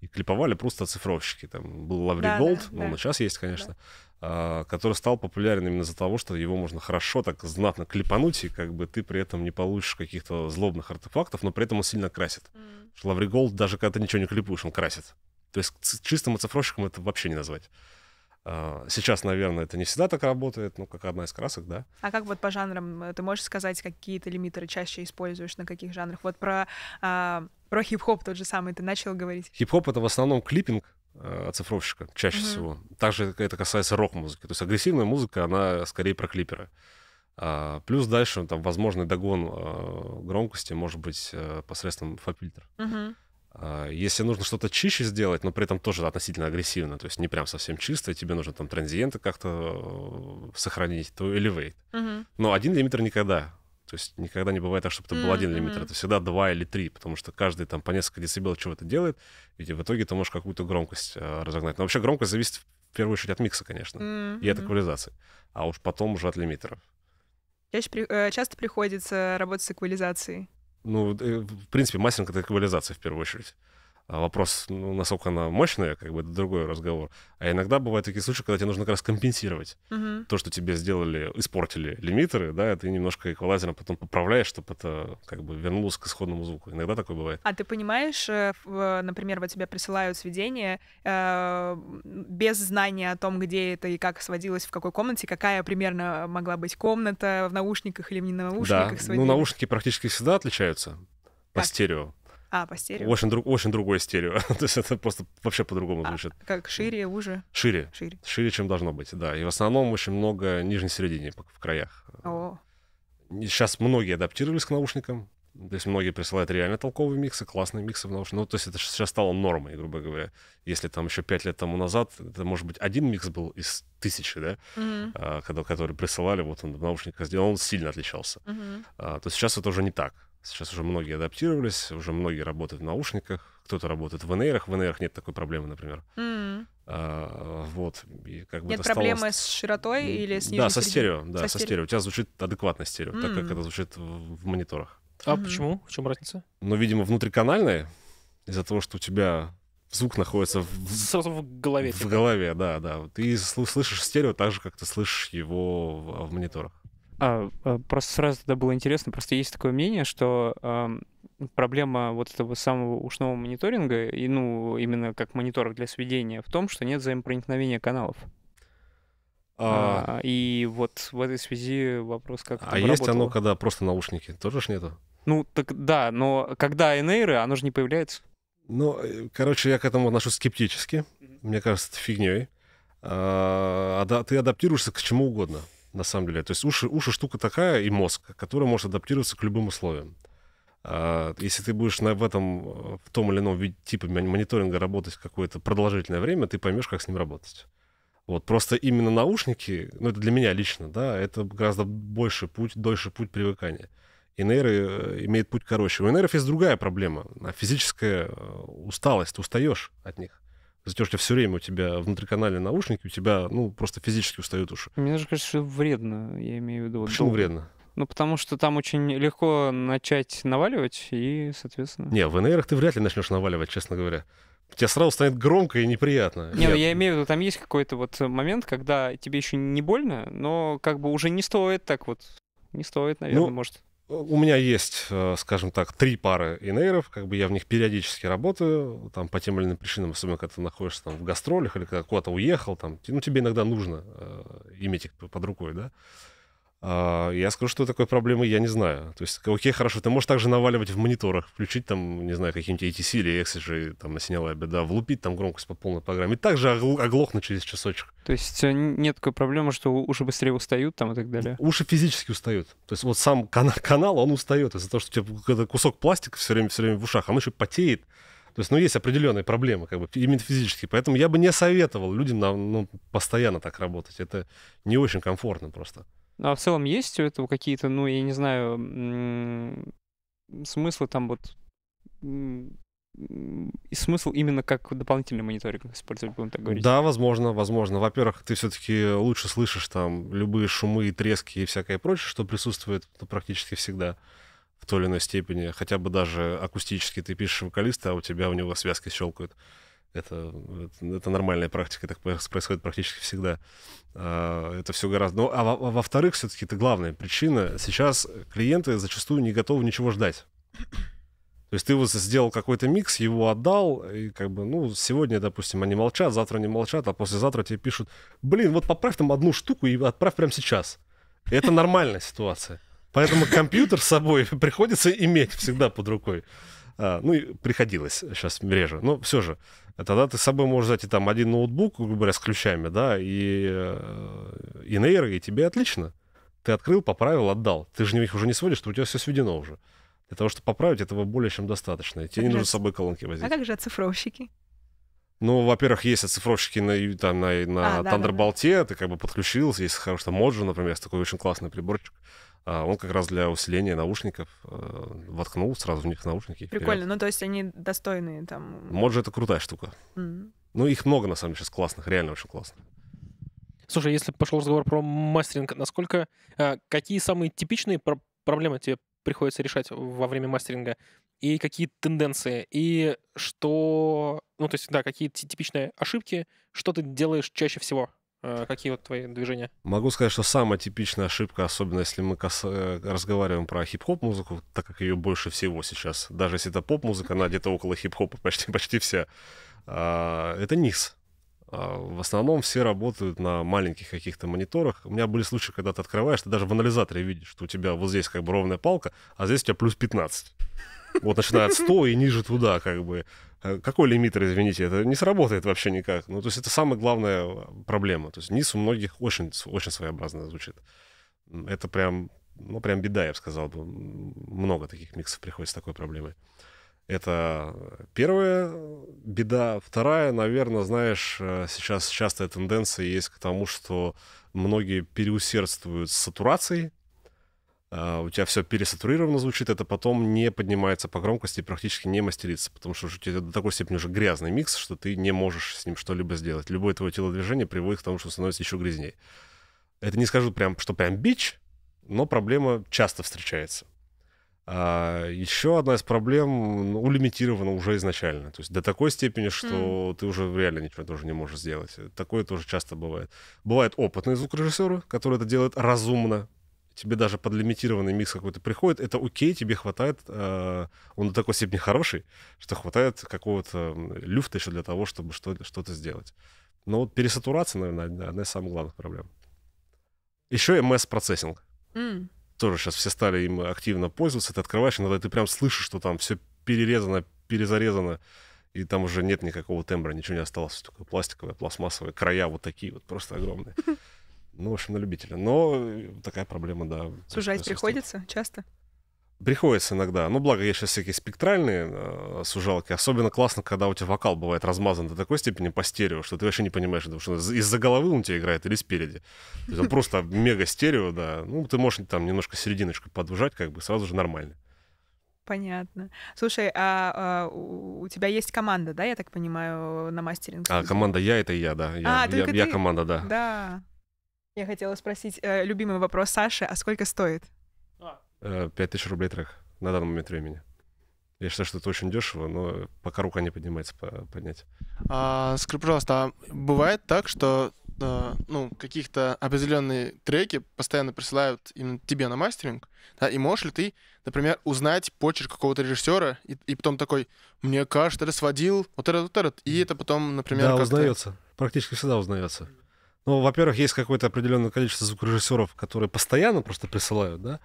и клиповали просто цифровщики. Там был Лаври да, Голд, да, он сейчас есть, конечно, да. А, который стал популярен именно за того, что его можно хорошо так знатно клипануть, и как бы ты при этом не получишь каких-то злобных артефактов, но при этом он сильно красит. Mm. Лаври Голд даже когда ты ничего не клипуешь, он красит. То есть чистым оцифровщиком это вообще не назвать. А, сейчас, наверное, это не всегда так работает, ну, как одна из красок, да. А как вот по жанрам, э, ты можешь сказать, какие то лимитеры чаще используешь, на каких жанрах? Вот про, а, про хип-хоп тот же самый ты начал говорить. Хип-хоп — это в основном клиппинг э, оцифровщика чаще mm-hmm. всего. Также это касается рок-музыки. То есть агрессивная музыка, она скорее про клиперы. А, плюс дальше там возможный догон а, громкости может быть а, посредством фа-фильтра. Mm-hmm. А, если нужно что-то чище сделать, но при этом тоже относительно агрессивно, то есть не прям совсем чисто, тебе нужно там транзиенты как-то э, сохранить, то элевейт. Uh-huh. Но один лимитер никогда. То есть никогда не бывает так, чтобы это mm-hmm. был один лимитер, это всегда два или три, потому что каждый там по несколько децибел чего-то делает, и в итоге ты можешь какую-то громкость э, разогнать. Но вообще громкость зависит в первую очередь от микса, конечно, mm-hmm. и от эквализации, а уж потом уже от лимитеров. Э, часто приходится работать с эквализацией ну, э, в принципе, масленка — это эквализация в первую очередь. А вопрос, ну, насколько она мощная, как бы это другой разговор. А иногда бывают такие случаи, когда тебе нужно как раз компенсировать угу. то, что тебе сделали, испортили лимитеры, да, ты немножко эквалайзером потом поправляешь, чтобы это как бы вернулось к исходному звуку. Иногда такое бывает. А ты понимаешь, э, э, например, вот тебе присылают сведения э, без знания о том, где это и как сводилось, в какой комнате, какая примерно могла быть комната в наушниках или в не наушниках? Да, сводили? ну наушники практически всегда отличаются по стерео. А, по стерео. Очень, друг, очень другое стерео. То есть это просто вообще по-другому а, звучит. А, как шире, уже? Шире. Шире. Шире, чем должно быть, да. И в основном очень много нижней середины в краях. О. Сейчас многие адаптировались к наушникам. То есть многие присылают реально толковые миксы, классные миксы в наушниках. Ну, то есть это сейчас стало нормой, грубо говоря. Если там еще пять лет тому назад, это, может быть, один микс был из тысячи, да, mm-hmm. а, который присылали, вот он в наушниках сделал, он сильно отличался. Mm-hmm. А, то есть сейчас это уже не так Сейчас уже многие адаптировались, уже многие работают в наушниках, кто-то работает в НР, в НР нет такой проблемы, например. Mm. А, вот, и как бы Нет проблемы с широтой или с нижней Да, со стерео, да, со, со стерео. стерео. У тебя звучит адекватно стерео, mm. так как это звучит в, в мониторах. А mm почему? В чем разница? Ну, видимо, внутриканальное, из-за того, что у тебя звук находится в... сразу в голове. В типа. голове, да, да. Ты слышишь стерео так же, как ты слышишь его в, в мониторах. А, а, просто сразу тогда было интересно, просто есть такое мнение, что э, проблема вот этого самого ушного мониторинга, и, ну, именно как мониторов для сведения, в том, что нет взаимопроникновения каналов. А... А, и вот в этой связи вопрос, как А есть работало? оно, когда просто наушники? Тоже ж нету? Ну, так да, но когда энейры, оно же не появляется. Ну, э, короче, я к этому отношусь скептически. Мне кажется, это фигней. А, а ты адаптируешься к чему угодно на самом деле. То есть уши, уши штука такая и мозг, который может адаптироваться к любым условиям. А, если ты будешь на, в этом, э, в том или ином виде типа мониторинга работать какое-то продолжительное время, ты поймешь, как с ним работать. Вот, просто именно наушники, ну, это для меня лично, да, это гораздо больше путь, дольше путь привыкания. Инейры э, имеет путь короче. У инейров есть другая проблема, физическая э, усталость, устаешь от них за то, что все время у тебя внутриканальные наушники, у тебя, ну, просто физически устают уши. Мне даже кажется, что вредно, я имею в виду. Почему долго. вредно? Ну, потому что там очень легко начать наваливать, и, соответственно... Не, в НР ты вряд ли начнешь наваливать, честно говоря. Тебе сразу станет громко и неприятно. Не, ну я имею в виду, там есть какой-то вот момент, когда тебе еще не больно, но как бы уже не стоит так вот. Не стоит, наверное, ну, может у меня есть, э, скажем так, три пары инейров, как бы я в них периодически работаю, там по тем или иным причинам, особенно когда ты находишься там в гастролях или когда куда-то уехал, там, ну тебе иногда нужно э, иметь их под рукой, да. А, я скажу, что такой проблемы я не знаю. То есть, окей, хорошо, ты можешь также наваливать в мониторах, включить там, не знаю, какие-нибудь ATC или Exige, там, осенелая беда, влупить там громкость по полной программе, и также оглохнуть через часочек. То есть э, нет такой проблемы, что уши быстрее устают там и так далее? Уши физически устают. То есть вот сам канал, канал он устает из-за того, что у тебя кусок пластика все время, все время в ушах, он еще потеет. То есть, ну, есть определенные проблемы, как бы, именно физические. Поэтому я бы не советовал людям ну, постоянно так работать. Это не очень комфортно просто. А в целом есть у этого какие-то, ну, я не знаю, смыслы там вот и смысл именно как дополнительный мониторинг использовать, будем так говорить. Да, возможно, возможно. Во-первых, ты все-таки лучше слышишь там любые шумы и трески и всякое прочее, что присутствует ну, практически всегда в той или иной степени. Хотя бы даже акустически ты пишешь вокалиста, а у тебя у него связки щелкают. Это, это, это нормальная практика, так происходит практически всегда. А, это все гораздо... Ну, а, а во-вторых, во все-таки это главная причина. Сейчас клиенты зачастую не готовы ничего ждать. То есть ты вот сделал какой-то микс, его отдал, и как бы, ну, сегодня, допустим, они молчат, завтра они молчат, а послезавтра тебе пишут, блин, вот поправь там одну штуку и отправь прямо сейчас. И это нормальная ситуация. Поэтому компьютер с собой приходится иметь всегда под рукой. А, ну, и приходилось сейчас реже, но все же. Тогда ты с собой можешь взять и там один ноутбук, грубо говоря, с ключами, да, и, э, и нейры, и тебе отлично. Ты открыл, поправил, отдал. Ты же их уже не сводишь, что у тебя все сведено уже. Для того, чтобы поправить, этого более чем достаточно. И тебе а как не нужно с собой колонки возить. А как же оцифровщики? Ну, во-первых, есть оцифровщики на, там, на, на а, Thunderbolt, да, да, да. ты как бы подключился, есть хороший там Mojo, например, такой очень классный приборчик. А, он как раз для усиления наушников э, воткнул сразу в них наушники. Прикольно, вперед. ну то есть они достойные там. Моджи это крутая штука. Mm-hmm. Ну их много на самом деле сейчас классных, реально очень классных. Слушай, если пошел разговор про мастеринг, насколько э, какие самые типичные про- проблемы тебе приходится решать во время мастеринга и какие тенденции и что, ну то есть да, какие типичные ошибки, что ты делаешь чаще всего? Э, какие вот твои движения? Могу сказать, что самая типичная ошибка, особенно если мы кас... Э, разговариваем про хип-хоп музыку, так как ее больше всего сейчас, даже если это поп-музыка, она где-то около хип-хопа почти, почти вся, а, это низ. А, в основном все работают на маленьких каких-то мониторах. У меня были случаи, когда ты открываешь, ты даже в анализаторе видишь, что у тебя вот здесь как бы ровная палка, а здесь у тебя плюс 15. Вот начинает 100 и ниже туда как бы. Э, какой лимитер, извините, это не сработает вообще никак. Ну, то есть это самая главная э, проблема. То есть низ у многих очень, очень своеобразно звучит. Это прям, ну, прям беда, я бы сказал. Много таких миксов приходится с такой проблемой. Это первая беда. Вторая, наверное, знаешь, э, сейчас частая тенденция есть к тому, что многие переусердствуют с сатурацией. А, у тебя все пересатурировано звучит, это потом не поднимается по громкости и практически не мастерится, потому что у тебя до такой степени уже грязный микс, что ты не можешь с ним что-либо сделать. Любое твое телодвижение приводит к тому, что становится еще грязнее. Это не скажу прям, что прям бич, но проблема часто встречается. А еще одна из проблем ну, улимитирована уже изначально. То есть до такой степени, что mm. ты уже реально ничего тоже не можешь сделать. Такое тоже часто бывает. Бывают опытные звукорежиссеры, которые это делают разумно, тебе даже подлимитированный микс какой-то приходит, это окей, тебе хватает, э, он до такой степени хороший, что хватает какого-то люфта еще для того, чтобы что- то сделать. Но вот пересатурация, наверное, одна из самых главных проблем. Еще MS-процессинг. Mm. Тоже сейчас все стали им активно пользоваться. Ты открываешь, иногда ты прям слышишь, что там все перерезано, перезарезано, и там уже нет никакого тембра, ничего не осталось. Только пластиковое, пластмассовое, края вот такие вот, просто огромные. Ну, в общем, на любителя. Но э, такая проблема, да. Сужать а приходится часто? Приходится иногда. Ну, благо, есть сейчас всякие спектральные э, сужалки. Особенно классно, когда у тебя вокал бывает размазан до такой степени по стерео, что ты вообще не понимаешь, что из-за головы он тебя играет или спереди. То есть он просто мега стерео, да. Ну, ты можешь там немножко серединочку подужать, как бы сразу же нормально. Понятно. Слушай, а, а у тебя есть команда, да, я так понимаю, на мастеринг? А, команда я это я, да. Я, а, я, я ты... команда, да. Да. Я хотела спросить э, любимый вопрос Саши, а сколько стоит? Э, пять тысяч рублей трек на данный момент времени. Я считаю, что это очень дешево, но пока рука не поднимается по поднять. А, скажи, пожалуйста, а бывает так, что э, ну, каких-то определенные треки постоянно присылают именно тебе на мастеринг, да, и можешь ли ты, например, узнать почерк какого-то режиссера, и, и потом такой, мне кажется, это сводил, вот этот, вот этот, и это потом, например... Да, узнается, практически всегда узнается. Ну, во-первых, есть какое-то определенное количество звукорежиссеров, которые постоянно просто присылают, да,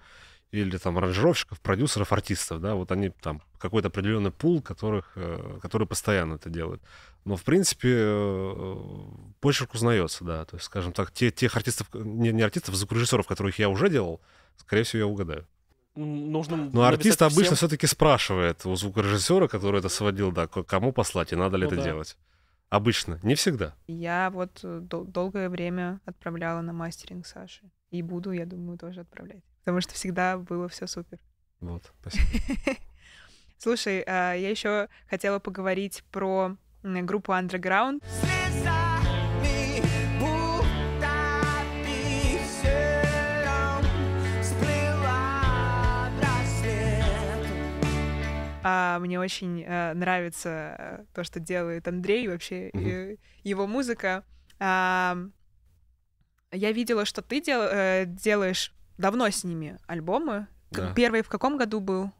или там аранжировщиков, продюсеров, артистов, да, вот они там какой-то определенный пул, которых, э, которые постоянно это делают. Но, в принципе, э, почерк узнается, да, то есть, скажем так, те, тех артистов, не, не артистов, а звукорежиссеров, которых я уже делал, скорее всего, я угадаю. Нужно Но артист обычно все-таки спрашивает у звукорежиссера, который это сводил, да, кому послать и надо ли ну, это да. делать. Обычно, не всегда. Я вот э, дол- долгое время отправляла на мастеринг Саши. И буду, я думаю, тоже отправлять. Потому что всегда было все супер. Вот, спасибо. Слушай, а, я еще хотела поговорить про группу Underground. А мне очень э, нравится э, то, что делает Андрей, вообще Mm-hmm. его музыка. А, я видела, что ты дел, э, делаешь давно с ними альбомы. Да. Первый в каком году был?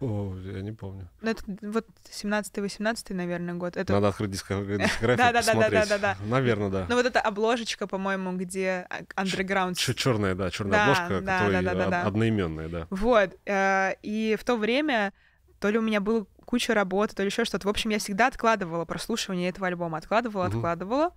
О, я не помню. Ну, это вот 17-18, наверное, год. Это... Надо открыть э, дискографию, да, да, да, да, да, да. Наверное, да. Ну, вот эта обложечка, по-моему, где underground... Ч- черная, да, черная обложка, которая да, одноименная, да. Вот. и в то время то ли у меня было куча работы, то ли еще что-то. В общем, я всегда откладывала прослушивание этого альбома. Откладывала, угу. откладывала.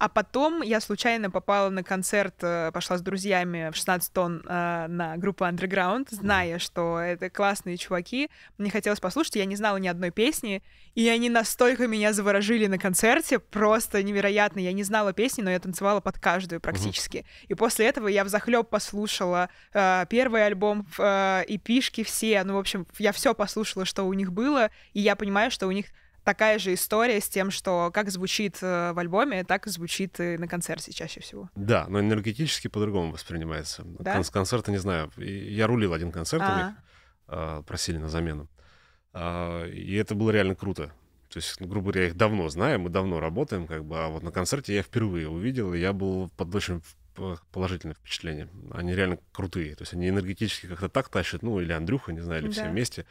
А потом я случайно попала на концерт, э, пошла с друзьями в 16 тонн э, на группу Underground, зная, что это классные чуваки. Мне хотелось послушать, я не знала ни одной песни, и они настолько меня заворожили на концерте, просто невероятно. Я не знала песни, но я танцевала под каждую практически. Mm-hmm. И после этого я в захлеб послушала э, первый альбом, э, и пишки все, ну, в общем, я все послушала, что у них было, и я понимаю, что у них такая же история с тем, что как звучит э, в альбоме, так звучит и на концерте чаще всего. Да, но энергетически по-другому воспринимается. Да? Кон- концерта не знаю. Я рулил один концерт А-а. у них, а, э, просили на замену. А, и это было реально круто. То есть, ну, грубо говоря, я их давно знаю, мы давно работаем, как бы, а вот на концерте я впервые увидел, и я был под очень положительное впечатление. Они реально крутые. То есть они энергетически как-то так тащат, ну, или Андрюха, не знаю, или да. все вместе.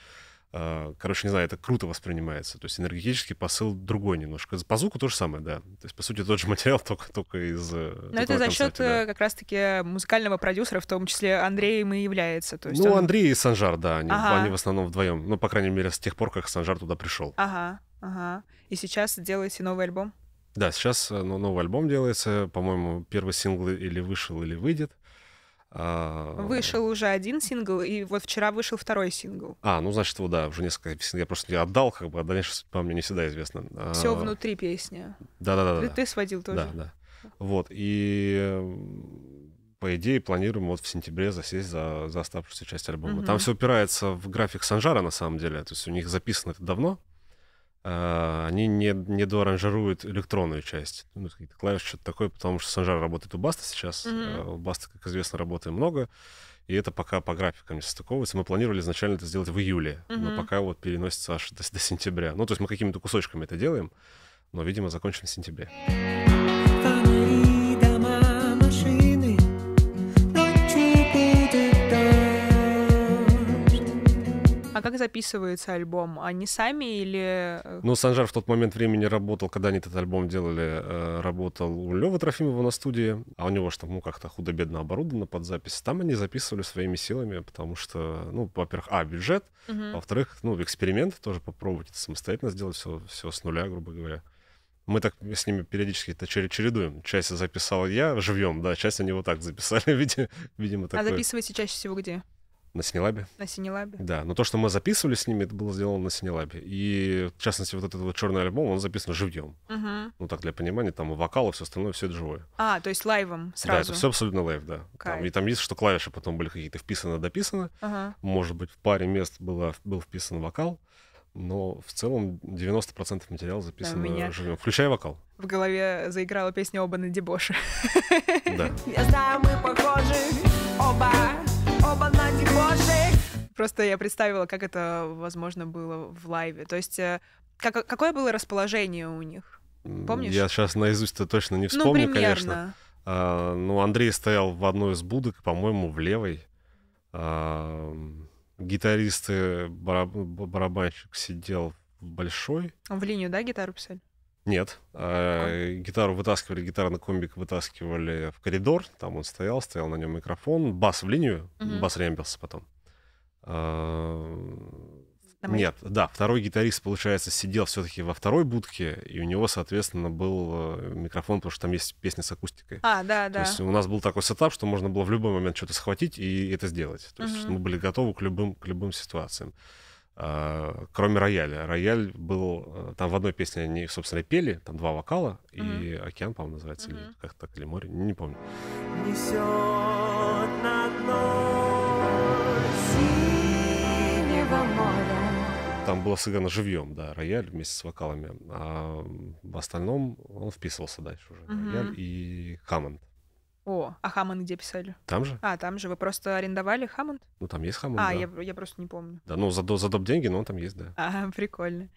А, короче, не знаю, это круто воспринимается. То есть энергетический посыл другой немножко. По звуку то же самое, да. То есть, по сути, тот же материал, только, только из... Э, но это за счет да. Э, как раз-таки музыкального продюсера, в том числе Андреем и является. То есть ну, он... Андрей и Санжар, да. Они, ага. они в основном вдвоем. Ну, по крайней мере, с тех пор, как Санжар туда пришел. Ага, ага. И сейчас делаете новый альбом? Да, сейчас ну, новый альбом делается. По-моему, первый сингл или вышел, или выйдет. А, вышел уже один сингл, и вот вчера вышел второй сингл. А, ну значит, вот да, уже несколько синглов я просто не отдал, как бы, а дальше по мне не всегда известно. Все а, внутри песни. Да-да-да. Ты, ты сводил тоже. Да, да. Вот, и по идее, планируем вот в сентябре засесть за, за оставшуюся часть альбома. Угу. Там все упирается в график Санжара, на самом деле. То есть у них записано это давно, а, они не, не доранжируют электронную часть. Ну, какие-то клавиши, что-то такое, потому что Санжар работает у Баста сейчас. Mm-hmm. У Баста, как известно, работы много. И это пока по графикам не состыковывается. Мы планировали изначально это сделать в июле, mm-hmm. но пока вот переносится аж до, до сентября. Ну, то есть мы какими-то кусочками это делаем, но, видимо, закончим в сентябре. А как записывается альбом? Они сами или... Э, ну, Санжар в тот момент времени работал, когда они этот альбом делали, э, работал у Лёвы Трофимова на студии, а у него же там, ну, как-то худо-бедно оборудовано под запись. Там они записывали своими силами, потому что, ну, во-первых, а, бюджет, угу. во-вторых, ну, эксперимент тоже попробовать это самостоятельно сделать, все, все с нуля, грубо говоря мы так с ними периодически это чередуем. Часть записал я живьем, да, часть они вот так записали, видимо, а такое. А записываете чаще всего где? На Синелабе? На Синелабе. Да, но то, что мы записывали с ними, это было сделано на Синелабе. И, в частности, вот этот вот черный альбом, он записан живьем. Угу. Ну, так, для понимания, там и вокал, и все остальное, все это живое. А, то есть лайвом сразу? Да, это все абсолютно лайв, да. Там, и там есть, что клавиши потом были какие-то вписаны, дописаны. Ага. Может быть, в паре мест было, был вписан вокал но в целом 90% материала записано да, меня... включая вокал. В голове заиграла песня «Оба на дебоши». Да. Я знаю, мы похожи, оба Просто я представила, как это, возможно, было в лайве. То есть, э, как, какое было расположение у них? Помнишь? Я сейчас наизусть-то точно не ну, вспомню, ну, конечно. А, ну, Андрей стоял в одной из будок, по-моему, в левой. А, гитаристы, бараб барабанщик сидел в большой. В линию, да, гитару писали? Нет. А, э, гитару вытаскивали, гитарный комбик вытаскивали в коридор. Там он стоял, стоял на нем микрофон. Бас в линию. Угу. Бас рембился потом. А, Нет, да, второй гитарист, получается, сидел все-таки во второй будке, и у него, соответственно, был э, микрофон, потому что там есть песня с акустикой. А, да, да. То есть у нас был такой сетап, что можно было в любой момент что-то схватить и это сделать. То есть мы были готовы к любым, к любым ситуациям. А, кроме рояля. Рояль был... Э, там в одной песне они, собственно, пели, там два вокала, mm-hmm. и «Океан», по-моему, называется, mm-hmm. или как-то так, или «Море», не, не помню. Несет на дно синего моря там было сыграно живьем, да, рояль вместе с вокалами. А в остальном он вписывался дальше уже. Uh-huh. Рояль и Хаммонд. О, а Хаммон где писали? Там же. А, там же. Вы просто арендовали Хаммонд? Ну, там есть Хаммонд, А, да. я, я просто не помню. Да, ну, за, за доп деньги, но он там есть, да. А, прикольно.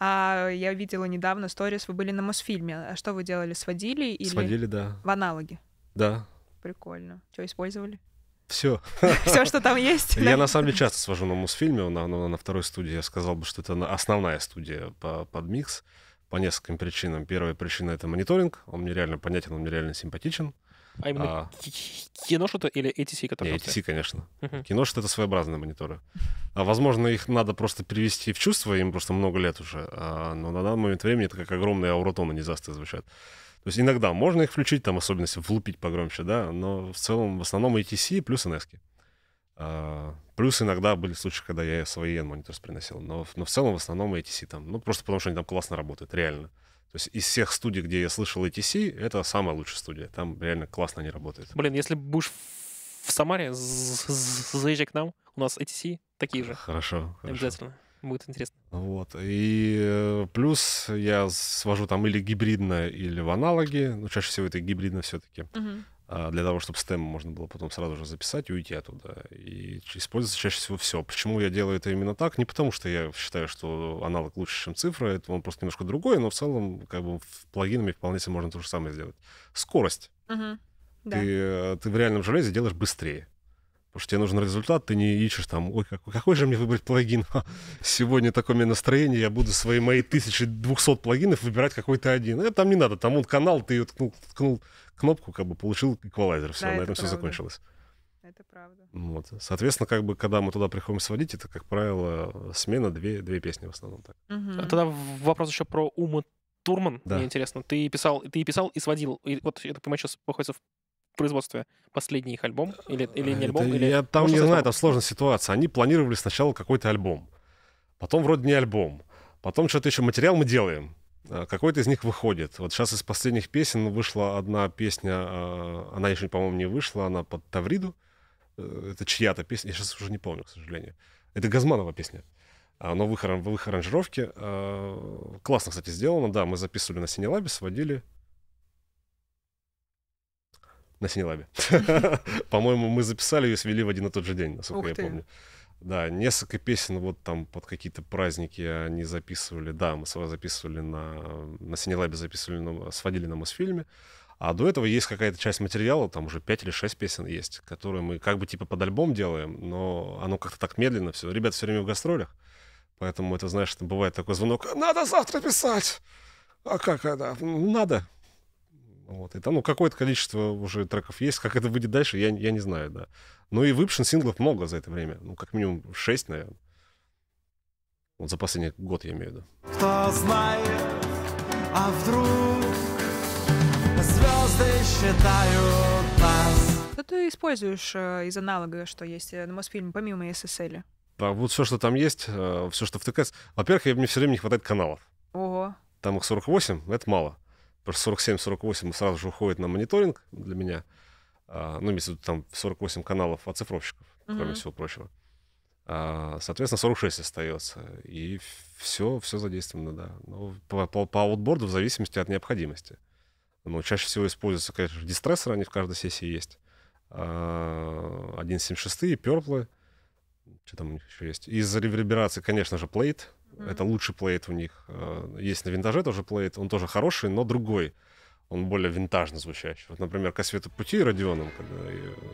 А я видела недавно сторис, вы были на Мосфильме. А что вы делали, сводили или... Сводили, да. В аналоге? Да. Прикольно. Что использовали? Все. Все, что там есть. Я на самом деле часто свожу на Мосфильме, на, на, на второй студии. Я сказал бы, что это основная студия под микс по нескольким причинам. Первая причина — это мониторинг. Он мне реально понятен, он мне реально симпатичен. Uh, а именно а... кино что-то или ATC, которые? Нет, ATC, конечно. Uh-huh. Кино что-то своеобразные мониторы. А, возможно, их надо просто привести в чувство, им просто много лет уже. А, но на данный момент времени это как огромные ауротоны низастые звучат. То есть иногда можно их включить, там особенности влупить погромче, да, но в целом в основном ATC плюс NS. А, плюс иногда были случаи, когда я свои n мониторы приносил, но, но в целом в основном ATC там, ну просто потому что они там классно работают, реально. То есть из всех студий, где я слышал ATC, это самая лучшая студия. Там реально классно они работают. Блин, если будешь в Самаре, заезжай к нам. У нас ATC такие же. Хорошо. Обязательно. Хорошо. Будет интересно. Ну вот. И э, плюс я свожу там или гибридно, или в аналоге. Но ну, чаще всего это гибридно все-таки. Угу. А, для того, чтобы STEM можно было потом сразу же записать и уйти оттуда. И используется чаще всего все. Почему я делаю это именно так? Не потому, что я считаю, что аналог лучше, чем цифра, это он просто немножко другой, но в целом как бы плагинами вполне себе можно то же самое сделать. Скорость. Угу. Да. Ты, э, ты в реальном железе делаешь быстрее. Потому что тебе нужен результат, ты не ищешь там, ой, какой, какой же мне выбрать плагин? сегодня такое у меня настроение, я буду свои мои 1200 плагинов выбирать какой-то один. Это там не надо, там вот канал, ты ее ткнул, ткнул кнопку, как бы получил эквалайзер, все, да, на этом правда. все закончилось. Это правда. Вот. Соответственно, как бы, когда мы туда приходим сводить, это, как правило, смена, две, две песни в основном. Так. Угу. А тогда вопрос еще про Ума Турман, да. мне интересно. Ты писал, ты писал и сводил. И вот я так понимаю, сейчас, походится в производстве последний их альбом? Или, или не альбом? Это, или... Я там Может, не знаю, это сложная ситуация. Они планировали сначала какой-то альбом, потом вроде не альбом, потом что-то еще, материал мы делаем, а какой-то из них выходит. Вот сейчас из последних песен вышла одна песня, а, она еще, по-моему, не вышла, она под Тавриду. Э, это чья-то песня, я сейчас уже не помню, к сожалению. Это Газманова песня. Но в их, в их аранжировке. А, классно, кстати, сделано. Да, мы записывали на Синелабе, сводили на Синелабе. По-моему, мы записали ее, свели в один и тот же день, насколько я помню. Да, несколько песен вот там под какие-то праздники они записывали. Да, мы записывали на... На Синелабе записывали, но сводили на Мосфильме. А до этого есть какая-то часть материала, там уже 5 или 6 песен есть, которые мы как бы типа под альбом делаем, но оно как-то так медленно все. Ребята все время в гастролях, поэтому это, знаешь, бывает такой звонок, надо завтра писать! А как это? Надо. Вот. И там, ну, какое-то количество уже треков есть. Как это выйдет дальше, я, я не знаю, да. Ну и выпущен синглов много за это время. Ну, как минимум 6, наверное. Вот за последний год я имею в виду. Кто знает, а вдруг звезды считают нас. Что ты используешь э, из аналога, что есть э, на мосфильм, помимо SSL? Да, вот все, что там есть, э, все, что втыкается. Во-первых, мне все время не хватает каналов. Ого. Там их 48, это мало. Просто 47-48 сразу же уходит на мониторинг для меня. А, ну, имеется в виду там 48 каналов оцифровщиков, mm-hmm. кроме всего прочего. А, соответственно, 46 остается. И все, все задействовано, да. Ну, по, по, по аутборду в зависимости от необходимости. Но чаще всего используются, конечно, дистрессоры, они в каждой сессии есть. 1.76, а, и перплы, что там у них еще есть. Из реверберации, конечно же, плейт, Mm-hmm. Это лучший плейт у них. Э, есть на винтаже тоже плейт, он тоже хороший, но другой. Он более винтажно звучащий. Вот, например, «Ко свету пути» Родионом, когда,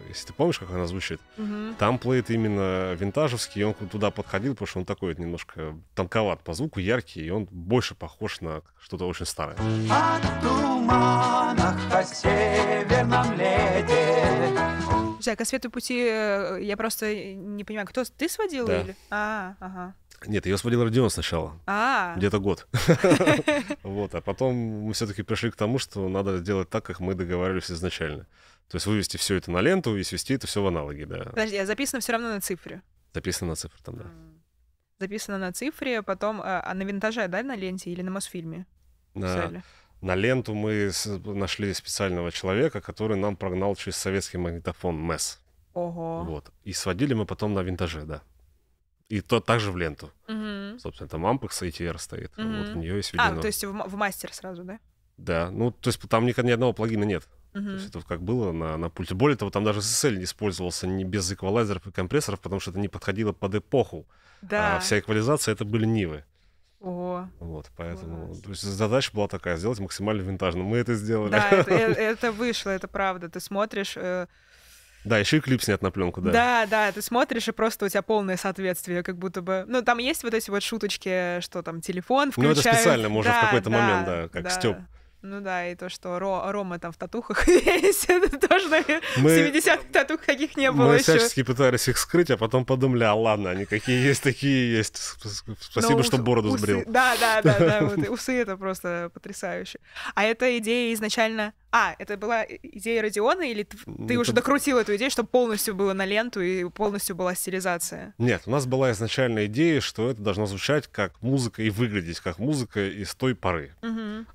если ты помнишь, как она звучит, mm там плейт именно винтажевский, и он туда подходил, потому что он такой вот немножко тонковат по звуку, яркий, и он больше похож на что-то очень старое. О туманах о северном лете Слушай, а «Ко свету пути» э, я просто не понимаю, кто ты сводил? Да. Или? А, ага. Нет, ее сводил Родион сначала. А. Где-то год. Вот, а потом мы все-таки пришли к тому, что надо делать так, как мы договаривались изначально. То есть вывести все это на ленту и свести это все в аналоги, да. Подожди, а записано все равно на цифре? Записано на цифре, там, да. Записано на цифре, потом а, а на винтаже, да, на ленте или на Мосфильме? На, на ленту мы нашли специального человека, который нам прогнал через советский магнитофон МЭС. Ого. Вот. И сводили мы потом на винтаже, да. И то также в ленту. Угу. Собственно, там Ampex, и ETR стоит. Угу. Вот в нее есть введено. А, то есть в, в мастер сразу, да? Да. Ну, то есть там ни, ни одного плагина нет. Угу. То есть это как было на, на пульте. Более того, там даже SSL не использовался не без эквалайзеров и компрессоров, потому что это не подходило под эпоху. А да. А вся эквализация это были нивы. О. Вот, поэтому Класс. то есть задача была такая, сделать максимально винтажно. Мы это сделали. Да, это, э, это вышло, это правда. Ты смотришь, э, да, еще и клип снят на пленку, да. Да, да, ты смотришь, и просто у тебя полное соответствие, как будто бы. Ну, там есть вот эти вот шуточки, что там телефон включают. Ну, это специально, может, да, в какой-то да, момент, да, как да. Степ. Ну да, и то, что Ро, Рома там в татухах весит можно. Мы... 70-х каких не было Мы всячески пытались их скрыть, а потом подумали, а ладно, они какие есть, такие есть. Ну, спасибо, что бороду усы... сбрил. Да, да, да, да. усы — это просто потрясающе. А эта идея изначально... А, это была идея Родиона, или ты ну, уже докрутил эту идею, чтобы полностью было на ленту и полностью была стилизация? Нет, у нас была изначально идея, что это должно звучать как музыка и выглядеть как музыка из той поры.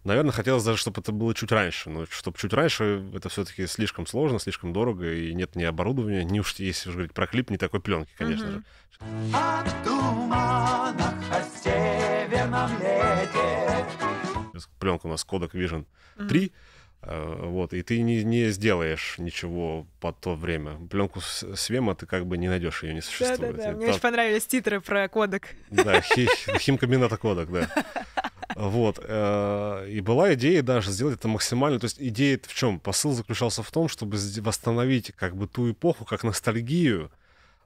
Наверное, хотелось даже, чтобы это было чуть раньше, но чтобы чуть раньше, это все-таки слишком сложно, слишком дорого, и нет ни оборудования, ни уж если уж говорить про клип, не такой пленки, конечно mm-hmm. же. О туманах, о северном лете. Пленка у нас Kodak Vision 3. Mm-hmm. Э, вот, и ты не, не сделаешь ничего по то время. Пленку с Свема ты как бы не найдешь, ее не существует. Да, да, да. Мне Там... очень понравились титры про кодек. Да, хи... химкомбината кодек, да. Вот. Э, и была идея даже сделать это максимально. То есть идея в чем? Посыл заключался в том, чтобы восстановить как бы ту эпоху, как ностальгию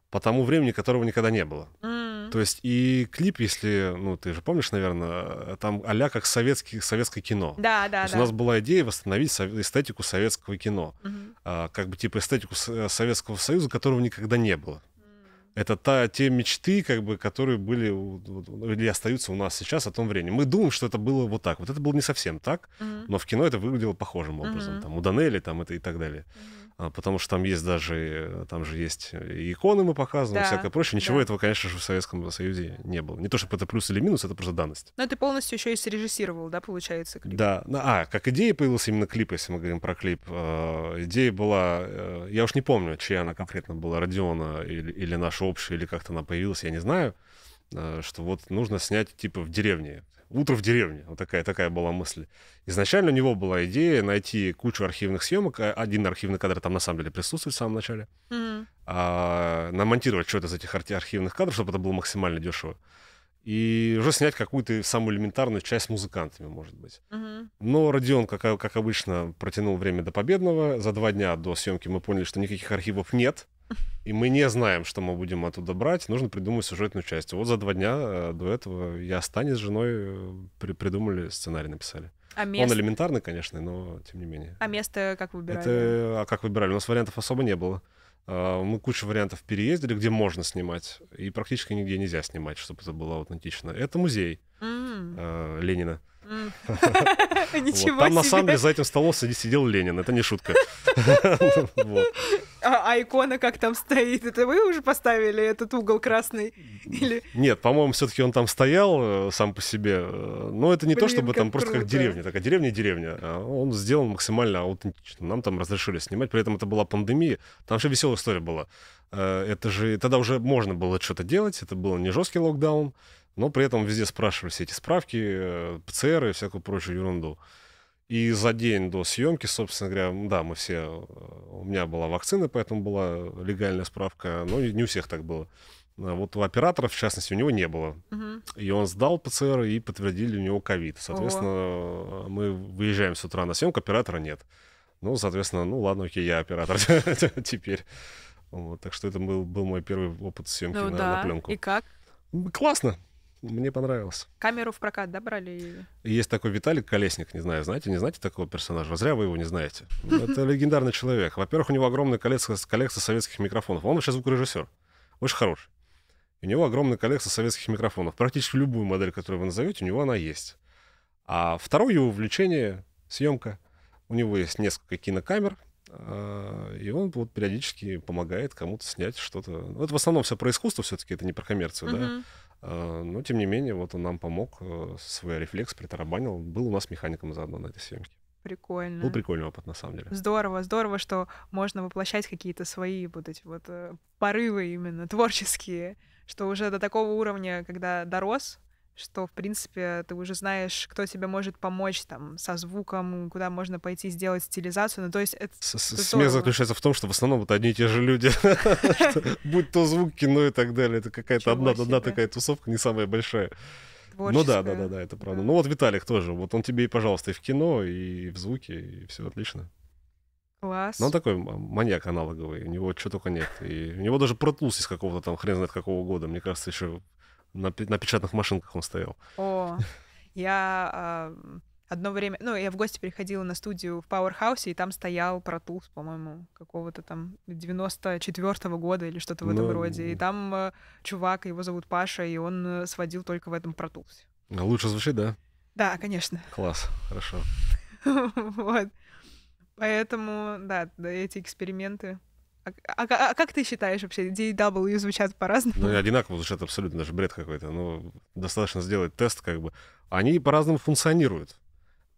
по тому времени, которого никогда не было. Mm. То есть и клип, если, ну, ты же помнишь, наверное, там а как советский, советское кино. Да, да, То есть да. у нас была идея восстановить эстетику советского кино. Mm-hmm. Как бы типа эстетику э, Советского Союза, которого никогда не было это та, те мечты, как бы, которые были или остаются у нас сейчас о том времени. Мы думаем, что это было вот так. Вот это было не совсем так, mm-hmm. но в кино это выглядело похожим образом. Mm-hmm. Там, у Данели там, это и так далее. Mm-hmm. А, потому что там есть даже, там же есть э, иконы мы показываем, да, всякое прочее. Ничего да. этого, конечно же, в Советском Союзе не было. Не то, чтобы это плюс или минус, это просто данность. Но ты полностью еще и срежиссировал, да, получается, клип? Да. Ну, а, как идея появилась именно клип, если мы говорим про клип. Э, идея была, э, я уж не помню, чья она конкретно была, Родиона или, или наша общая, или как-то она появилась, я не знаю, что вот нужно снять типа в деревне «Утро в деревне». Вот такая, такая была мысль. Изначально у него была идея найти кучу архивных съемок. Э, один архивный кадр там на самом деле присутствует в самом начале. Mm-hmm. А, намонтировать что-то из этих архивных кадров, чтобы это было максимально дешево. И уже снять какую-то самую элементарную часть с музыкантами, может быть. Mm-hmm. Но Родион, как, как обычно, протянул время до победного. За два дня до съемки мы поняли, что никаких архивов нет и мы не знаем, что мы будем оттуда брать, нужно придумать сюжетную часть. Вот за два дня э, до этого я останусь с женой, э, при придумали сценарий, написали. А мест... Он элементарный, конечно, но тем не менее. А место как выбирали? Это... А как выбирали? У нас вариантов особо не было. А, мы кучу вариантов переездили, где можно снимать, и практически нигде нельзя снимать, чтобы это было аутентично. Это музей mm. Ленина. Ничего Там на самом деле за этим столом сидел Ленин, это не шутка. А, а икона как там стоит? Это вы уже поставили этот угол красный? Нет, по-моему, все-таки он там стоял э, сам по себе. Э, но это не то, чтобы там просто как деревня, такая деревня-деревня. А он сделан максимально аутентично. Нам там разрешили снимать, при этом это была пандемия. Там же веселая история была. Э, это же тогда уже можно было что-то делать, это был не жесткий локдаун но при этом везде спрашивали все эти справки, э, ПЦР и всякую прочую ерунду. И за день до съемки, собственно говоря, да, мы все... Э, у меня была вакцина, поэтому была легальная справка, но не у всех так было. А вот у оператора, в частности, у него не было. Угу. И он сдал ПЦР и подтвердили у него ковид. Соответственно, Ого. мы выезжаем с утра на съемку, оператора нет. Ну, соответственно, ну ладно, окей, я оператор теперь. Вот, так что это был, был мой первый опыт съемки ну, на, да. на пленку. И как? Классно мне понравился. Камеру в прокат, да, брали? Есть такой Виталик Колесник, не знаю, знаете, не знаете такого персонажа? Зря вы его не знаете. Это легендарный человек. Во-первых, у него огромная коллекция, коллекция советских микрофонов. Он вообще звукорежиссер. Очень хороший. У него огромная коллекция советских микрофонов. Практически любую модель, которую вы назовете, у него она есть. А второе его увлечение — съемка. У него есть несколько кинокамер, э, и он вот периодически помогает кому-то снять что-то. Это в основном все про искусство все-таки, это не про коммерцию, mm-hmm. да? Э, но, тем не менее, вот он нам помог, э, свой рефлекс притарабанил. Был у нас механиком заодно на этой съемке. Прикольно. Был прикольный опыт, на самом деле. Здорово, здорово, что можно воплощать какие-то свои вот эти вот э, порывы именно творческие, что уже до такого уровня, когда дорос, что, в принципе, ты уже знаешь, кто тебе может помочь там со звуком, куда можно пойти сделать стилизацию. Ну, то есть это... Смех заключается в том, что в основном это одни и те же люди. Будь то звук, кино и так далее. Это какая-то одна одна такая тусовка, не самая большая. Ну да, да, да, да, это правда. Ну вот Виталик тоже. Вот он тебе и, пожалуйста, и в кино, и в звуке, и все отлично. Класс. Но он такой маньяк аналоговый, у него что только нет. И у него даже протус из какого-то там, хрен знает какого года, мне кажется, еще на, на печатных машинках он стоял. О, я а, одно время... Ну, я в гости приходила на студию в Пауэрхаусе, и там стоял протулс, по-моему, какого-то там 94-го года или что-то в этом ну... роде. И там э, чувак, его зовут Паша, и он э, сводил только в этом протулсе. Лучше звучит, да? Да, конечно. Класс, хорошо. Вот. Поэтому, да, эти эксперименты а, а, а, а как ты считаешь вообще, D и W звучат по-разному? Ну, одинаково звучат абсолютно, даже бред какой-то. Ну, достаточно сделать тест, как бы. Они по-разному функционируют.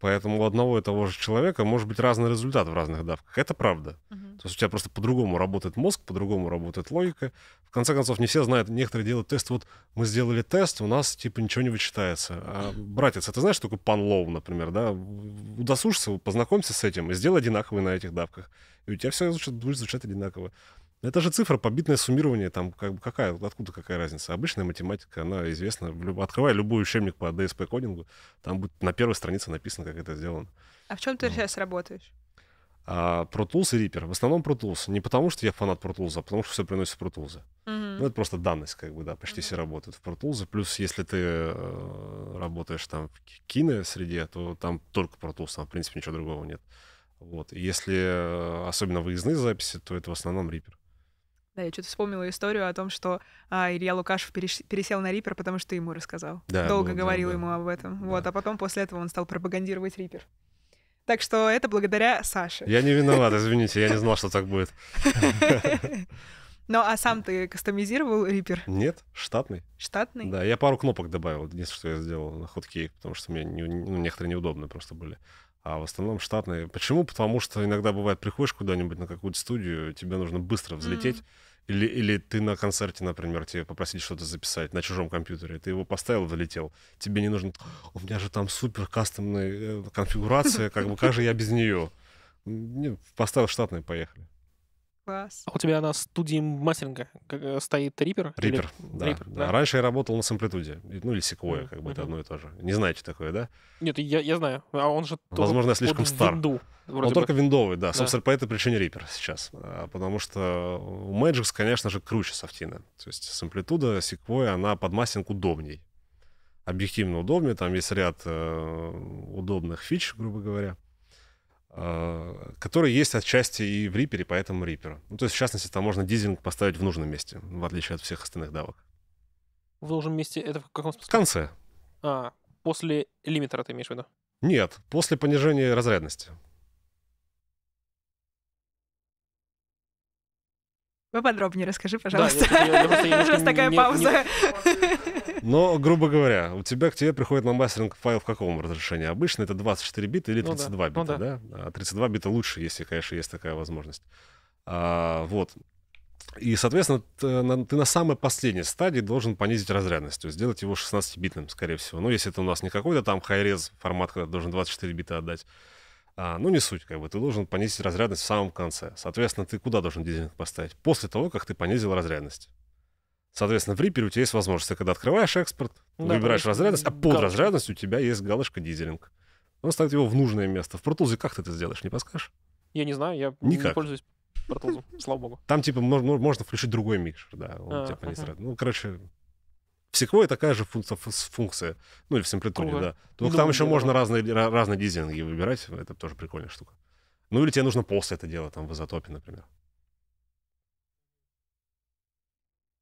Поэтому у одного и того же человека может быть разный результат в разных давках. Это правда. Uh-huh. То есть у тебя просто по-другому работает мозг, по-другому работает логика. В конце концов, не все знают, некоторые делают тест. Вот мы сделали тест, у нас типа ничего не вычитается. А, братец, а ты знаешь, что такое панлоу, например, да? Удосужься, познакомься с этим и сделай одинаковый на этих давках. И у тебя все звучит, будет звучать одинаково. Это же цифра, побитное суммирование, там как бы какая, откуда какая разница. Обычная математика, она известна. Люб... Открывай любой учебник по DSP кодингу, там будет на первой странице написано, как это сделано. А в чем ты ну. сейчас работаешь? А, Pro Tools и Reaper. В основном Pro Tools. Не потому, что я фанат Pro Tools, а потому, что все приносит Pro Tools. mm Ну, это просто данность, как бы, да, почти mm все работают в Pro Tools. Плюс, если ты э, работаешь там в кино среде, то там только Pro Tools, там, в принципе, ничего другого нет. mm вот. И если э, особенно выездные записи, то это в основном рипер. Да, я что-то вспомнила историю о том, что а, Илья Лукашев пересел на Рипер, потому что ты ему рассказал. Да, Долго ну, говорил да, ему об этом. Да. Вот, а потом после этого он стал пропагандировать Рипер. Так что это благодаря Саше. Я не виноват, извините, я не знал, что так будет. Ну, а сам ты кастомизировал Рипер? Нет, штатный. Штатный? Да, я пару кнопок добавил, единственное, что я сделал на ходке, потому что мне ну, некоторые неудобные просто были. А в основном штатные. Почему? Потому что иногда бывает, приходишь куда-нибудь на какую-то студию, тебе нужно быстро взлететь. Mm. Или, или ты на концерте, например, тебе попросили что-то записать на чужом компьютере, ты его поставил, взлетел тебе не нужно, у меня же там супер кастомная э, конфигурация, как бы как же я без нее? не Поставил штатные, поехали. Класс. А у тебя на студии мастеринга э, стоит Reaper? Reaper, или... да, Reaper да. да. Раньше я работал на Samplitude, ну или Sequoia, mm-hmm. как бы это одно и то же. Не знаете такое, да? Нет, я, я знаю. А он же... Возможно, я слишком стар. Винду, он бы. только виндовый, да. да. Собственно, по этой причине Reaper сейчас. А, потому что у Magix, конечно же, круче софтина. То есть Samplitude, Sequoia, она под мастеринг удобней. Объективно удобнее. Там есть ряд э, удобных фич, грубо говоря. Э, который есть отчасти и в Reaper, и поэтому Reaper. Ну, то есть, в частности, там можно дизельник поставить в нужном месте, в отличие от всех остальных давок. В нужном месте это в каком смысле? В конце. А, после лимитера ты имеешь в виду? Нет, после понижения разрядности. Поподробнее расскажи, пожалуйста. Да, я, я, я У нас такая пауза. Но, грубо говоря, у тебя к тебе приходит ламбастеринг файл в каком разрешении? Обычно это 24 бита или 32 ну, да. Ну бита, ну, да. да? 32 а бита лучше, если, конечно, есть такая возможность. А, вот. И, соответственно, ты на, ты на самой последней стадии должен понизить разрядность, то есть сделать его 16-битным, скорее всего. Ну, если это у нас не какой-то там хайрез формат, когда ты должен 24 бита отдать. А, ну, не суть, как бы. Ты должен понизить разрядность в самом конце. Соответственно, ты куда должен дизельник поставить? После того, как ты понизил разрядность. Соответственно, в Reaper у тебя есть возможность, когда открываешь экспорт, да, выбираешь конечно, разрядность, а под галочка. разрядность у тебя есть галочка дизелинг. Он ставит его в нужное место. В Протулзе как ты это сделаешь, не подскажешь? Я не знаю, я Никак. не пользуюсь Протулзом, слава богу. Там, типа, можно, можно включить другой микшер, да, он а, типа не ага. сразу. Ну, короче, в секвое такая же функция, функция ну, или в симплитуде, да. Только ну, там еще да. можно разные, разные дизелинги выбирать, это тоже прикольная штука. Ну, или тебе нужно после это дело, там, в изотопе, например.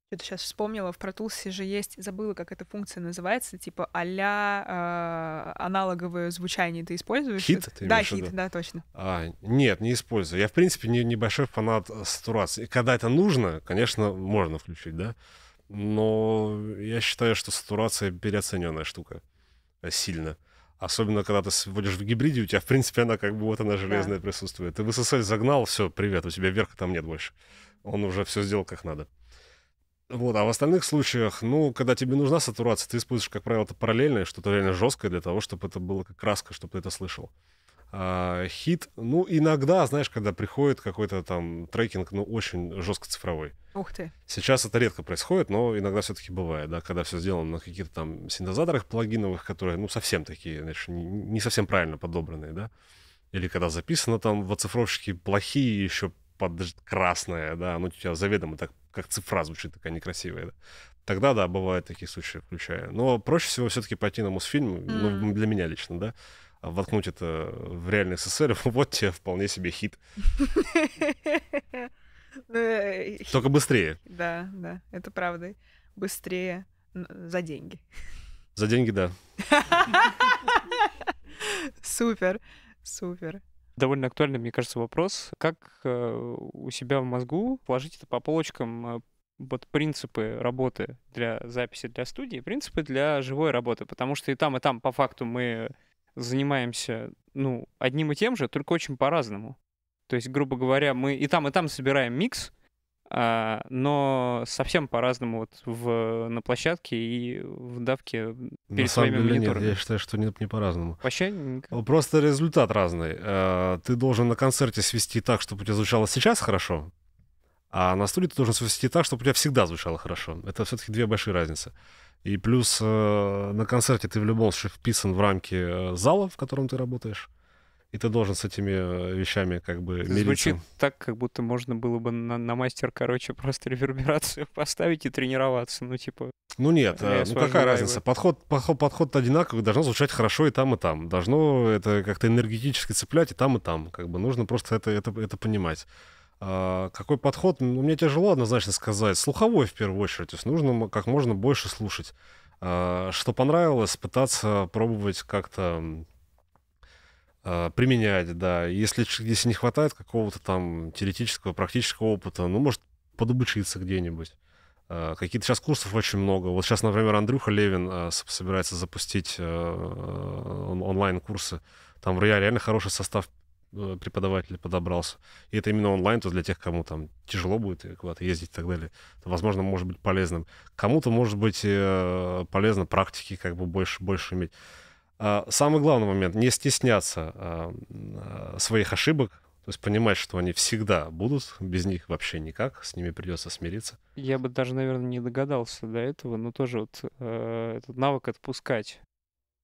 Что-то сейчас вспомнила, в протулсе же есть, забыла, как эта функция называется, типа а-ля э, аналоговое звучание ты используешь? Хит? Ты да, хит, да, точно. А, нет, не использую. Я, в принципе, не, небольшой фанат э, сатурации. И когда это нужно, конечно, можно включить, да? Но я считаю, что сатурация переоцененная штука э, сильно. Особенно, когда ты сводишь в гибриде, у тебя, в принципе, она как бы вот она железная да. присутствует. Ты в СССР загнал, все, привет, у тебя верха там нет больше. Он уже все сделал как надо. Вот, а в остальных случаях, ну, когда тебе нужна сатурация, ты используешь, как правило, это параллельное, что-то реально жесткое для того, чтобы это было как краска, чтобы ты это слышал. А, хит, ну, иногда, знаешь, когда приходит какой-то там трекинг, ну, очень жестко цифровой. Ух ты. Сейчас это редко происходит, но иногда все-таки бывает, да, когда все сделано на каких-то там синтезаторах плагиновых, которые, ну, совсем такие, знаешь, не, совсем правильно подобранные, да. Или когда записано там в оцифровщике плохие еще под красное, да, ну, у тебя заведомо так как цифра звучит такая некрасивая. Да? Тогда, да, бывают такие случаи, включая. Но проще всего все-таки пойти на Мосфильм, mm. ну, для меня лично, да, воткнуть это в реальный СССР, вот тебе вполне себе ну, э, хит. Только быстрее. Да, да, это правда. Быстрее за деньги. За деньги, да. Супер, супер довольно актуальный, мне кажется, вопрос. Как э, у себя в мозгу положить это по полочкам э, вот принципы работы для записи для студии, принципы для живой работы, потому что и там, и там по факту мы занимаемся, ну, одним и тем же, только очень по-разному. То есть, грубо говоря, мы и там, и там собираем микс, а, но совсем по-разному вот в, на площадке и в давке перед на своими деле, мониторами. Нет, я считаю, что не, не по-разному. Вообще никак. Просто результат разный. А, ты должен на концерте свести так, чтобы у тебя звучало сейчас хорошо, а на студии ты должен свести так, чтобы у тебя всегда звучало хорошо. Это все-таки две большие разницы. И плюс э, на концерте ты в любом случае вписан в рамки э, зала, в котором ты работаешь и ты должен с этими э, вещами как бы мириться. Звучит так, как будто можно было бы на, на мастер, короче, просто реверберацию поставить и тренироваться, ну типа... Ну нет, а, ну какая разница, подход, подход, подход одинаковый, должно звучать хорошо и там, и там. Должно это как-то энергетически цеплять и там, и там. Как бы нужно просто это, это, это понимать. А, какой подход? Ну, мне тяжело однозначно сказать. Слуховой в первую очередь. То есть нужно как можно больше слушать. А, что понравилось, пытаться пробовать как-то а, применять, да. Если, если не хватает какого-то там теоретического, практического опыта, ну, может, подобучиться где-нибудь. А, какие-то сейчас курсов очень много. Вот сейчас, например, Андрюха Левин а, собирается запустить онлайн-курсы. Там реально хороший состав преподавателей подобрался. И это именно онлайн, то есть для тех, кому там тяжело будет куда-то ездить и так далее, то, возможно, может быть полезным. Кому-то может быть э, полезно практики как бы больше, больше иметь. А, самый главный момент — не стесняться а, а, своих ошибок, то есть понимать, что они всегда будут, без них вообще никак, с ними придется смириться. Я бы даже, наверное, не догадался до этого, но тоже вот э, этот навык отпускать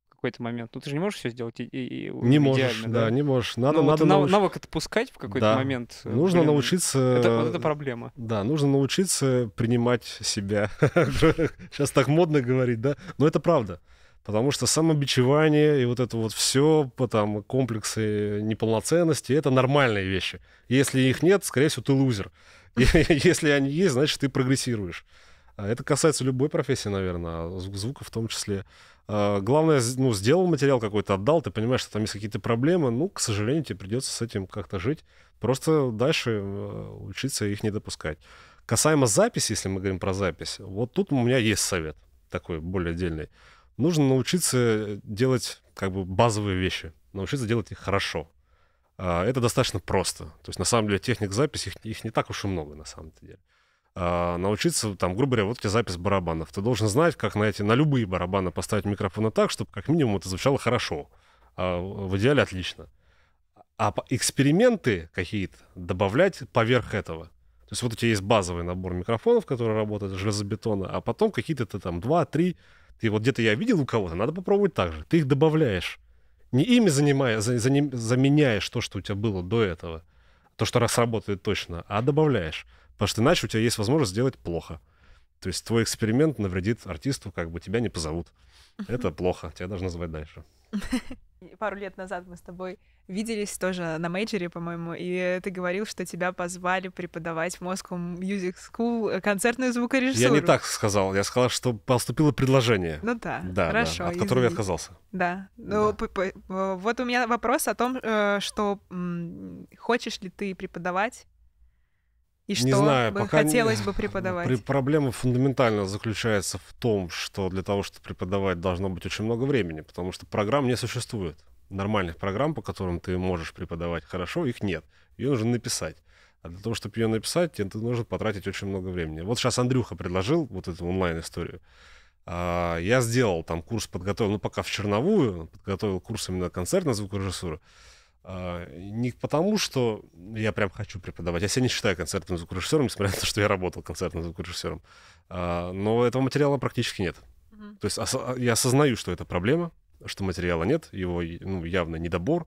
какой-то момент. Ну ты же не можешь все сделать и, и, и не можешь, да, да, не можешь. Надо, ну, надо вот нав- навык отпускать в какой-то да. момент. Э, нужно блин, научиться. Это вот это проблема. Да, нужно научиться принимать себя. Сейчас так модно говорить, да, но это правда. Потому что самобичевание и вот это вот все, там, комплексы неполноценности, это нормальные вещи. Если их нет, скорее всего, ты лузер. Если они есть, значит, ты прогрессируешь. А это касается любой профессии, наверное, а звука в том числе. А, главное, ну, сделал материал какой-то, отдал, ты понимаешь, что там есть какие-то проблемы, ну, к сожалению, тебе придется с этим как-то жить. Просто дальше э, учиться их не допускать. Касаемо записи, если мы говорим про запись, вот тут у меня есть совет такой более отдельный нужно научиться делать как бы базовые вещи, научиться делать их хорошо. А, это достаточно просто. То есть, на самом деле, техник записи, их, их не так уж и много, на самом деле. А, научиться, там, грубо говоря, вот тебе запись барабанов. Ты должен знать, как на, эти, на любые барабаны поставить микрофоны так, чтобы как минимум это звучало хорошо. А в идеале отлично. А эксперименты какие-то добавлять поверх этого. То есть вот у тебя есть базовый набор микрофонов, которые работают железобетона, а потом какие-то там два-три ты вот где-то я видел у кого-то, надо попробовать так же. Ты их добавляешь. Не ими занимая, за, за, заменяешь то, что у тебя было до этого, то, что раз точно, а добавляешь. Потому что иначе у тебя есть возможность сделать плохо. То есть твой эксперимент навредит артисту, как бы тебя не позовут. Это плохо, тебя даже звать дальше. пару лет назад мы с тобой виделись тоже на мейджере, по-моему, и ты говорил, что тебя позвали преподавать в Moscow Music School концертную звукорежиссуру. Я не так сказал, я сказал, что поступило предложение. Ну да, да хорошо. Да, от которого извините. я отказался. Да. Ну, да. вот у меня вопрос о том, э, что хочешь ли ты преподавать и что не знаю, бы пока хотелось не... бы преподавать? При... Проблема фундаментально заключается в том, что для того, чтобы преподавать, должно быть очень много времени, потому что программ не существует. Нормальных программ, по которым ты можешь преподавать хорошо, их нет. Ее нужно написать. А для того, чтобы ее написать, тебе нужно потратить очень много времени. Вот сейчас Андрюха предложил вот эту онлайн-историю. А, я сделал там курс, подготовил, ну пока в черновую, подготовил курс именно концертной звукорежиссуры. звукорежиссуру а, не потому, что я прям хочу преподавать. Я себя не считаю концертным звукорежиссером, несмотря на то, что я работал концертным звукорежиссером. А, но этого материала практически нет. Угу. То есть я осознаю, что это проблема, что материала нет, его ну, явно недобор. Uh,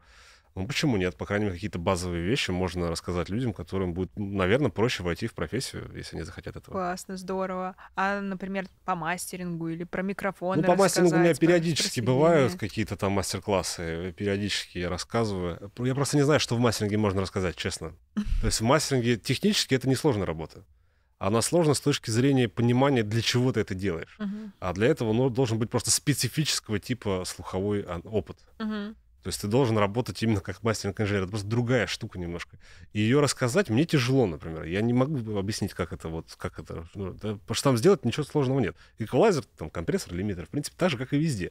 ну, почему нет? По крайней мере, какие-то базовые вещи можно рассказать людям, которым будет, ну, наверное, проще войти в профессию, если они захотят этого. Классно, здорово. А, например, по мастерингу или про микрофон? Ну, по мастерингу у меня периодически бывают какие-то там мастер-классы, периодически я рассказываю. Я просто не знаю, что в мастеринге можно рассказать, честно. То есть в мастеринге технически это несложная работа. Она сложна с точки зрения понимания, для чего ты это делаешь. Uh-huh. А для этого ну, должен быть просто специфического типа слуховой а, опыт. Uh-huh. То есть ты должен работать именно как мастер инженер. Это просто другая штука немножко. ее рассказать мне тяжело, например. Я не могу объяснить, как это вот, как это. Ну, да, потому что там сделать ничего сложного нет. Эквалайзер, там, компрессор, лимитер, в принципе, так же, как и везде.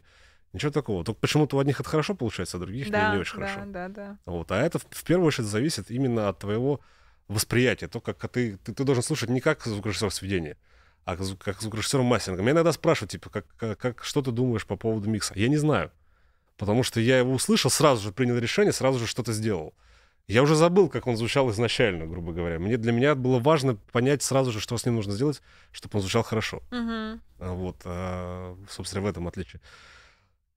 Ничего такого. Только почему-то у одних это хорошо получается, а других да, не, не очень да, хорошо. Да, да, да. Вот. А это в первую очередь зависит именно от твоего восприятия. То, как ты, ты, ты должен слушать не как звукорежиссер сведения, а как звукорежиссер мастеринга. Меня иногда спрашивают, типа, как, как, как, что ты думаешь по поводу микса? Я не знаю. Потому что я его услышал, сразу же принял решение, сразу же что-то сделал. Я уже забыл, как он звучал изначально, грубо говоря. Мне для меня было важно понять сразу же, что с ним нужно сделать, чтобы он звучал хорошо. Угу. Вот, а, собственно, в этом отличие.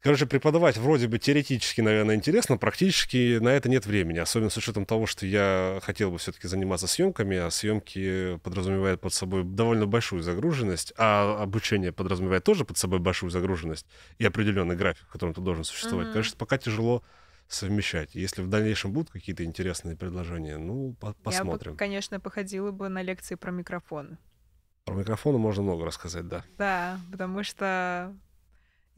Короче, преподавать вроде бы теоретически, наверное, интересно, практически на это нет времени, особенно с учетом того, что я хотел бы все-таки заниматься съемками, а съемки подразумевают под собой довольно большую загруженность, а обучение подразумевает тоже под собой большую загруженность и определенный график, в котором ты должен существовать. Mm-hmm. Конечно, пока тяжело совмещать. Если в дальнейшем будут какие-то интересные предложения, ну, по- посмотрим. Я бы, конечно, походила бы на лекции про микрофоны. Про микрофоны можно много рассказать, да. Да, потому что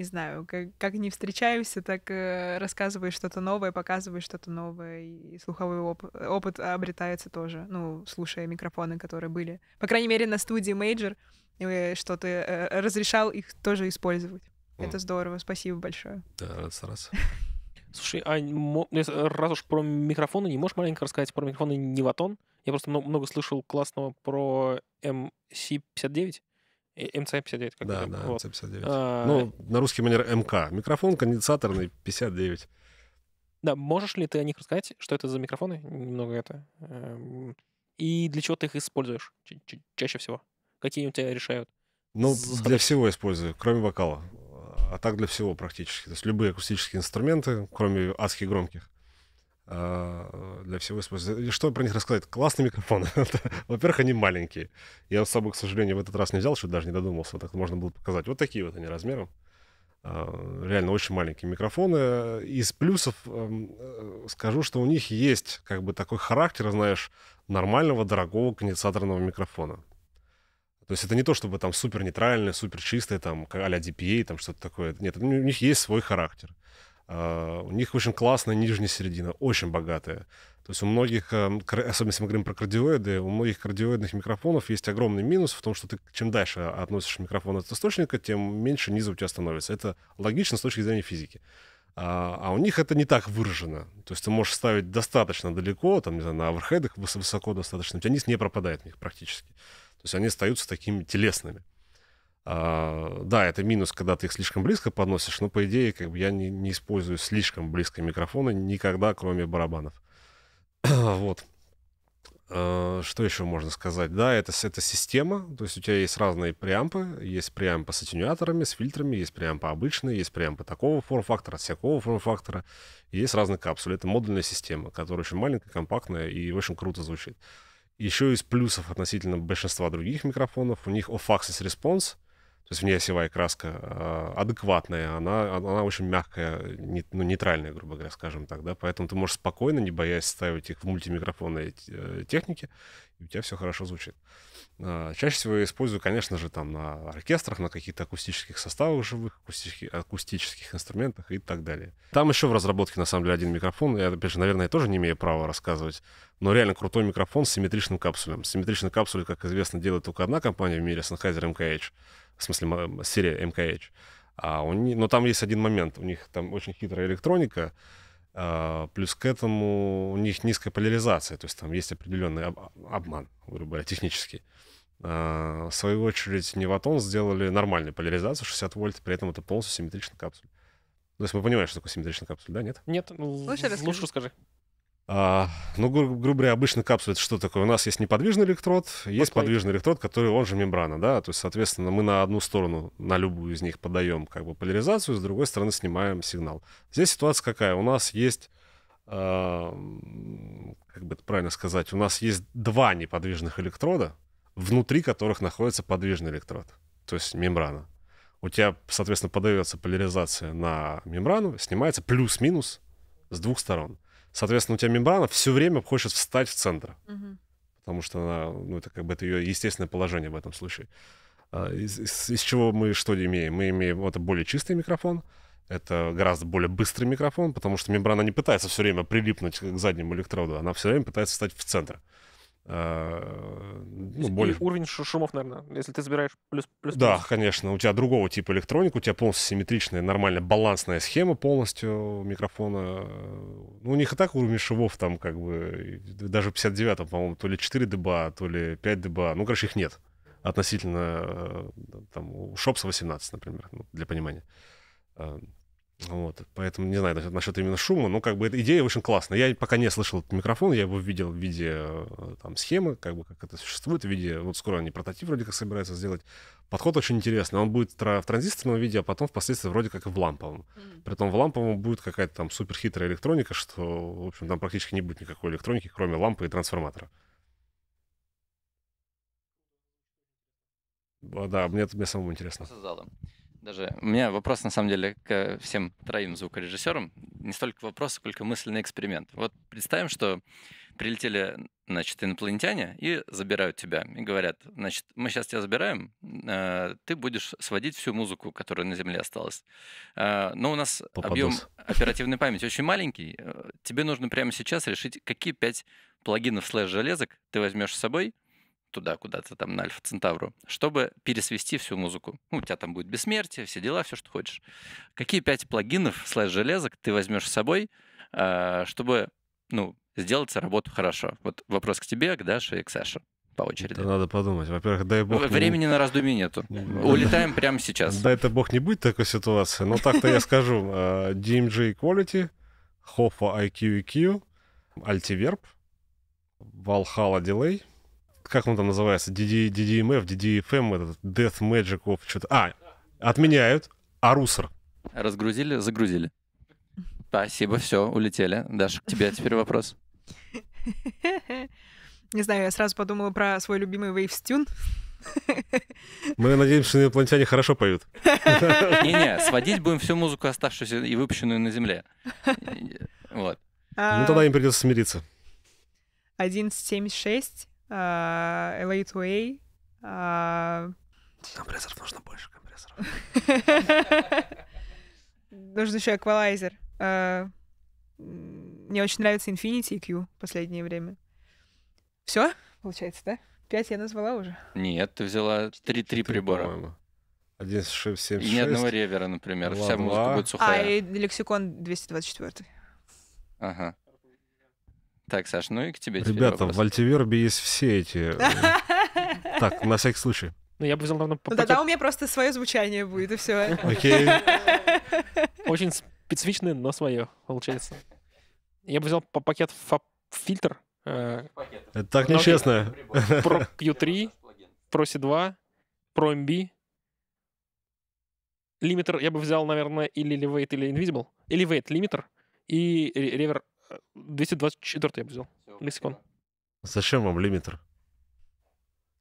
не знаю, как, как не встречаемся, а так э, рассказываешь что-то новое, показываешь что-то новое, и слуховой оп- опыт обретается тоже, ну, слушая микрофоны, которые были. По крайней мере, на студии Major, э, что ты э, разрешал их тоже использовать. Mm. Это здорово, спасибо большое. Да, раз, раз. Слушай, а раз уж про микрофоны, не можешь маленько рассказать про микрофоны Неватон? Я просто много слышал классного про MC59. МЦ-59. Как да, да, вот. МЦ-59. А... Ну, на русский манер МК. Микрофон конденсаторный 59. Да, можешь ли ты о них рассказать, что это за микрофоны? Немного это. Эм, и для чего ты их используешь ча ча чаще всего? Какие у тебя решают? Ну, Задачи? для всего использую, кроме вокала. А так для всего практически. То есть любые акустические инструменты, кроме адских громких. А, для всего использования. Что про них рассказать? Классные микрофоны. Во-первых, они маленькие. Я с собой, к сожалению, в этот раз не взял, что даже не додумался. Так можно было показать. Вот такие вот они размером. А, реально очень маленькие микрофоны. Из плюсов эм, э, скажу, что у них есть как бы такой характер, знаешь, нормального, дорогого конденсаторного микрофона. То есть это не то, чтобы там супер нейтральное, супер чистое, там, а-ля DPA, там что-то такое. Нет, у них есть свой характер. А, у них очень классная нижняя середина, очень богатая. То есть у многих, эм, особенно если мы говорим про кардиоиды, у многих кардиоидных микрофонов есть огромный минус в том, что ты чем дальше относишь микрофон от источника, тем меньше низа у тебя становится. Это логично с точки зрения физики. А, а у них это не так выражено. То есть ты можешь ставить достаточно далеко, там, не знаю, на оверхедах высоко достаточно, у тебя низ не пропадает в них практически. То есть они остаются такими телесными. А, да, это минус, когда ты их слишком близко подносишь, но, по идее, как бы я не, не использую слишком близко микрофоны никогда, кроме барабанов. вот. А, что еще можно сказать? Да, это, это система, то есть у тебя есть разные преампы, есть преампы с атюняторами, с фильтрами, есть преампы обычные, есть преампы такого форм-фактора, всякого форм-фактора, есть разные капсулы. Это модульная система, которая очень маленькая, компактная и очень круто звучит. Еще из плюсов относительно большинства других микрофонов, у них off-axis response — то есть внеосевая краска а, адекватная, она, она очень мягкая, ну, нейтральная, грубо говоря, скажем так, да, поэтому ты можешь спокойно, не боясь ставить их в мультимикрофонной э, технике, и у тебя все хорошо звучит. А, чаще всего я использую, конечно же, там на оркестрах, на каких-то акустических составах живых, акустических, акустических инструментах и так далее. Там еще в разработке, на самом деле, один микрофон. Я, опять же, наверное, тоже не имею права рассказывать. Но реально крутой микрофон с симметричным капсулем. Симметричные капсулы, как известно, делает только одна компания в мире, Sennheiser MKH в смысле серия МКХ. А у них, но там есть один момент, у них там очень хитрая электроника, а, плюс к этому у них низкая поляризация, то есть там есть определенный а, обман, грубо говоря, технический. А, в свою очередь, Неватон сделали нормальную поляризацию 60 вольт, при этом это полностью симметричная капсуля. То есть мы понимаем, что такое симметричная капсуля, да, нет? Нет, ну, Слушай, лучше расскажи. А, ну, гру- грубо говоря, обычно капсула это что такое? У нас есть неподвижный электрод, есть Подплейка. подвижный электрод, который он же мембрана, да, то есть, соответственно, мы на одну сторону, на любую из них подаем как бы поляризацию, с другой стороны снимаем сигнал. Здесь ситуация какая? У нас есть, э, как бы это правильно сказать, у нас есть два неподвижных электрода, внутри которых находится подвижный электрод, то есть мембрана. У тебя, соответственно, подается поляризация на мембрану, снимается плюс-минус с двух сторон. Соответственно, у тебя мембрана все время хочет встать в центр. Угу. Потому что она, ну, это как бы это ее естественное положение в этом случае. А, из, из, из чего мы что имеем? Мы имеем вот это более чистый микрофон, это гораздо более быстрый микрофон, потому что мембрана не пытается все время прилипнуть к заднему электроду, она все время пытается встать в центр. Uh Э, ну, более... уровень шумов, наверное, если ты забираешь плюс, плюс Да, плюс. конечно, у тебя другого типа электроника, у тебя полностью симметричная, нормальная, балансная схема полностью микрофона. Ну, у них и так уровень шумов там как бы, даже в 59-м, по-моему, то ли 4 дба, то ли 5 дба, ну, короче, их нет относительно э, там у Шопса 18, например, ну, для понимания. Эм, вот, поэтому не знаю насчет, насчет именно шума, но как бы эта идея очень классная. Я пока не слышал этот микрофон, я его видел в виде э, там схемы, как бы как это существует, в виде, вот скоро они прототип вроде как собираются сделать. Подход очень интересный, он будет в транзисторном виде, а потом впоследствии вроде как и в ламповом. Mm-hmm. Притом в ламповом будет какая-то там суперхитрая электроника, что, в общем, там практически не будет никакой электроники, кроме лампы и трансформатора. Да, мне это мне самому интересно. Создала. Даже у меня вопрос, на самом деле, к всем троим звукорежиссерам. Не столько вопрос, сколько мысленный эксперимент. Вот представим, что прилетели, значит, инопланетяне и забирают тебя. И говорят, значит, мы сейчас тебя забираем, э, ты будешь сводить всю музыку, которая на Земле осталась. Э, но у нас Попадос. объем оперативной памяти очень маленький. Э, тебе нужно прямо сейчас решить, какие пять плагинов слэш-железок ты возьмешь с собой – туда куда-то там на Альфа Центавру, чтобы пересвести всю музыку. Ну, у тебя там будет бессмертие, все дела, все, что хочешь. Какие пять плагинов слэш-железок ты возьмешь с собой, а, чтобы, ну, сделать работу хорошо? Вот вопрос к тебе, к Даше и к Саше по очереди. Это надо подумать. Во-первых, дай бог... Времени не... на раздумье нету. Улетаем прямо сейчас. Да это бог не будет такой ситуации, но так-то я скажу. А, DMG Equality, Hoffa IQ EQ, Altiverb, Valhalla Delay — как он там называется, DD, DDMF, DDFM, этот Death Magic of что-то. А, отменяют, а русер. Разгрузили, загрузили. Спасибо, все, улетели. Даша, к тебе теперь вопрос. Не знаю, я сразу подумала про свой любимый Wave Tune. Мы надеемся, что инопланетяне хорошо поют. Не-не, сводить будем всю музыку, оставшуюся и выпущенную на Земле. Вот. Ну, тогда им придется смириться. 11.76. LA2A. А, компрессоров нужно больше компрессоров. Нужен еще эквалайзер. А, мне очень нравится Infinity EQ в последнее время. Все, получается, да? Пять я назвала уже. Нет, ты взяла три, три прибора. Один моему 1, 6, 7, 6. Ни одного ревера, например. Вся музыка будет а, сухая. А, и лексикон 224. Ага. Так, Саш, ну и к тебе Ребята, в Альтивербе есть все эти... Э, так, на всякий случай. Ну, я бы взял, наверное, по... Ну, тогда у меня просто свое звучание будет, и все. Окей. Очень специфичное, но свое, получается. Я бы взял по пакет фильтр. Э, Это так нечестно. Про Q3, Pro C2, Pro MB. Лимитер я бы взял, наверное, или Elevate, или Invisible. Elevate лимитер и ревер 224 я бы взял. Лексикон. Зачем вам лимитер?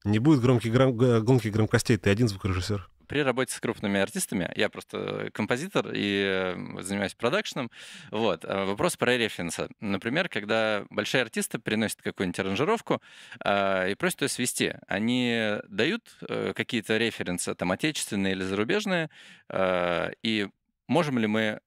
Не будет громких гром... гонки громкостей, ты один звукорежиссер. При работе с крупными артистами, я просто э, композитор и э, занимаюсь продакшном, вот, э, вопрос про референса. Например, когда большие артисты приносят какую-нибудь аранжировку э, и просят ее свести, они дают э, какие-то референсы, там, отечественные или зарубежные, э, и можем ли мы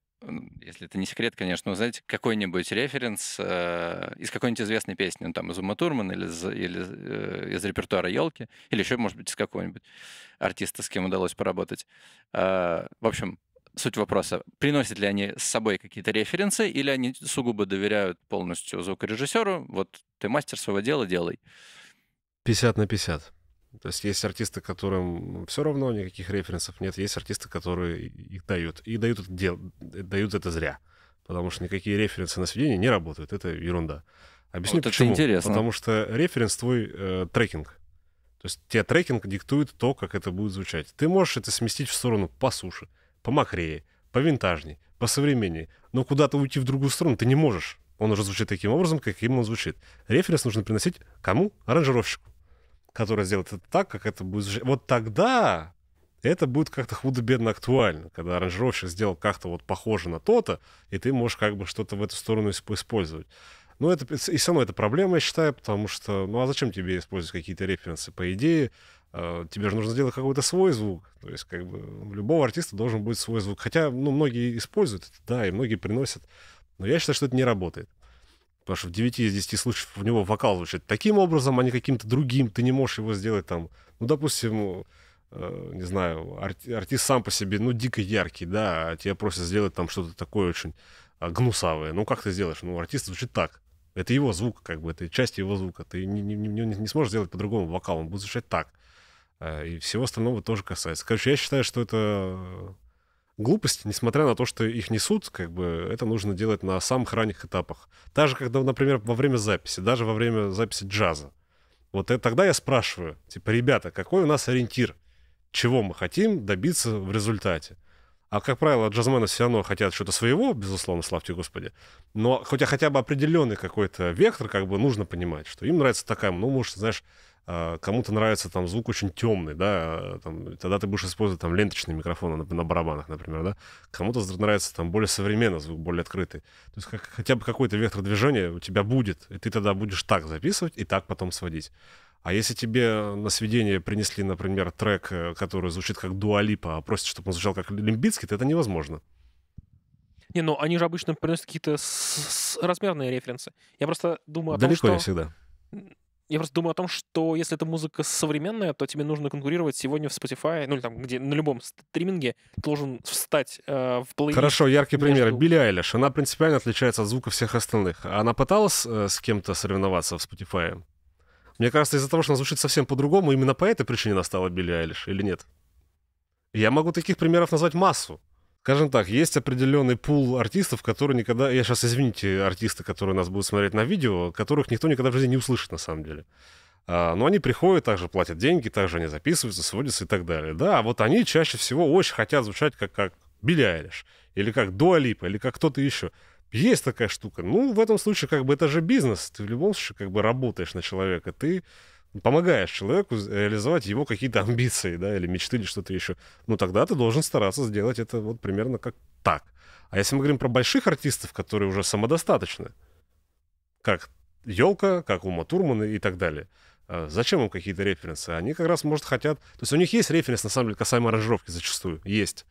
если это не секрет, конечно, узнать какой-нибудь референс э, из какой-нибудь известной песни, ну, там, из Ума Турман или, из, или э, из репертуара «Елки», или еще, может быть, из какого-нибудь артиста, с кем удалось поработать. Э, в общем, суть вопроса. Приносят ли они с собой какие-то референсы, или они сугубо доверяют полностью звукорежиссеру, вот ты мастер своего дела, делай. 50 на 50. То есть есть артисты, которым все равно никаких референсов нет, есть артисты, которые их дают. И дают это, дел... дают это зря, потому что никакие референсы на сведения не работают, это ерунда. Объясню вот почему. интересно. Потому что референс твой э, трекинг. То есть тебе трекинг диктует то, как это будет звучать. Ты можешь это сместить в сторону по суше, по мокрее, по винтажней, по современнее, но куда-то уйти в другую сторону ты не можешь. Он уже звучит таким образом, каким он звучит. Референс нужно приносить кому? Аранжировщику которая сделает это так, как это будет... Вот тогда это будет как-то худо-бедно актуально, когда аранжировщик сделал как-то вот похоже на то-то, и ты можешь как бы что-то в эту сторону использовать. Но это, и все равно это проблема, я считаю, потому что, ну а зачем тебе использовать какие-то референсы? По идее, а, тебе же нужно сделать какой-то свой звук. То есть, как бы, у любого артиста должен быть свой звук. Хотя, ну, многие используют это, да, и многие приносят. Но я считаю, что это не работает. Потому что в 9 из 10 случаев у него вокал звучит таким образом, а не каким-то другим. Ты не можешь его сделать там, ну, допустим, э, не знаю, арти- артист сам по себе, ну, дико яркий, да, а тебя просят сделать там что-то такое очень а, гнусавое. Ну, как ты сделаешь? Ну, артист звучит так. Это его звук, как бы, это часть его звука. Ты не, не, не, не сможешь сделать по-другому вокал, он будет звучать так. Э, и всего остального тоже касается. Короче, я считаю, что это глупости, несмотря на то, что их несут, как бы это нужно делать на самых ранних этапах. Даже когда, например, во время записи, даже во время записи джаза. Вот это, тогда я спрашиваю, типа, ребята, какой у нас ориентир? Чего мы хотим добиться в результате? А, как правило, джазмены все равно хотят что-то своего, безусловно, славьте Господи. Но хотя хотя бы определенный какой-то вектор, как бы нужно понимать, что им нравится такая, ну, может, знаешь, а, кому-то нравится там звук очень темный, да, а, там, тогда ты будешь использовать там ленточные микрофоны на, на барабанах, например, да, кому-то нравится там более современный звук, более открытый. То есть как, хотя бы какой-то вектор движения у тебя будет, и ты тогда будешь так записывать и так потом сводить. А если тебе на сведение принесли, например, трек, э, который звучит как дуалипа, а просит, чтобы он звучал как лимбицкий, то это невозможно. Не, ну они же обычно приносят какие-то размерные референсы. Я просто думаю о Далеко том, что... далеко не всегда. Я просто думаю о том, что если эта музыка современная, то тебе нужно конкурировать сегодня в Spotify, ну или там, где на любом стриминге, ты должен встать э, в плей. Хорошо, яркий между... пример. Билли Айлиш. Она принципиально отличается от звука всех остальных. А она пыталась э, с кем-то соревноваться в Spotify? Мне кажется, из-за того, что она звучит совсем по-другому, именно по этой причине она стала Билли Айлиш, или нет? Я могу таких примеров назвать массу скажем так, есть определенный пул артистов, которые никогда... Я сейчас, извините, артисты, которые нас будут смотреть на видео, которых никто никогда в жизни не услышит, на самом деле. А, но они приходят, также платят деньги, также они записываются, сводятся и так далее. Да, вот они чаще всего очень хотят звучать как, как Билли Айлиш, или как Дуалипа, или как кто-то еще. Есть такая штука. Ну, в этом случае, как бы, это же бизнес. Ты в любом случае, как бы, работаешь на человека. Ты помогаешь человеку реализовать его какие-то амбиции, да, или мечты, или что-то еще, ну, тогда ты должен стараться сделать это вот примерно как так. А если мы говорим про больших артистов, которые уже самодостаточны, как Елка, как Ума Турмана и так далее, э, Зачем им какие-то референсы? Они как раз, может, хотят... То есть у них есть референс, на самом деле, касаемо аранжировки зачастую. Есть.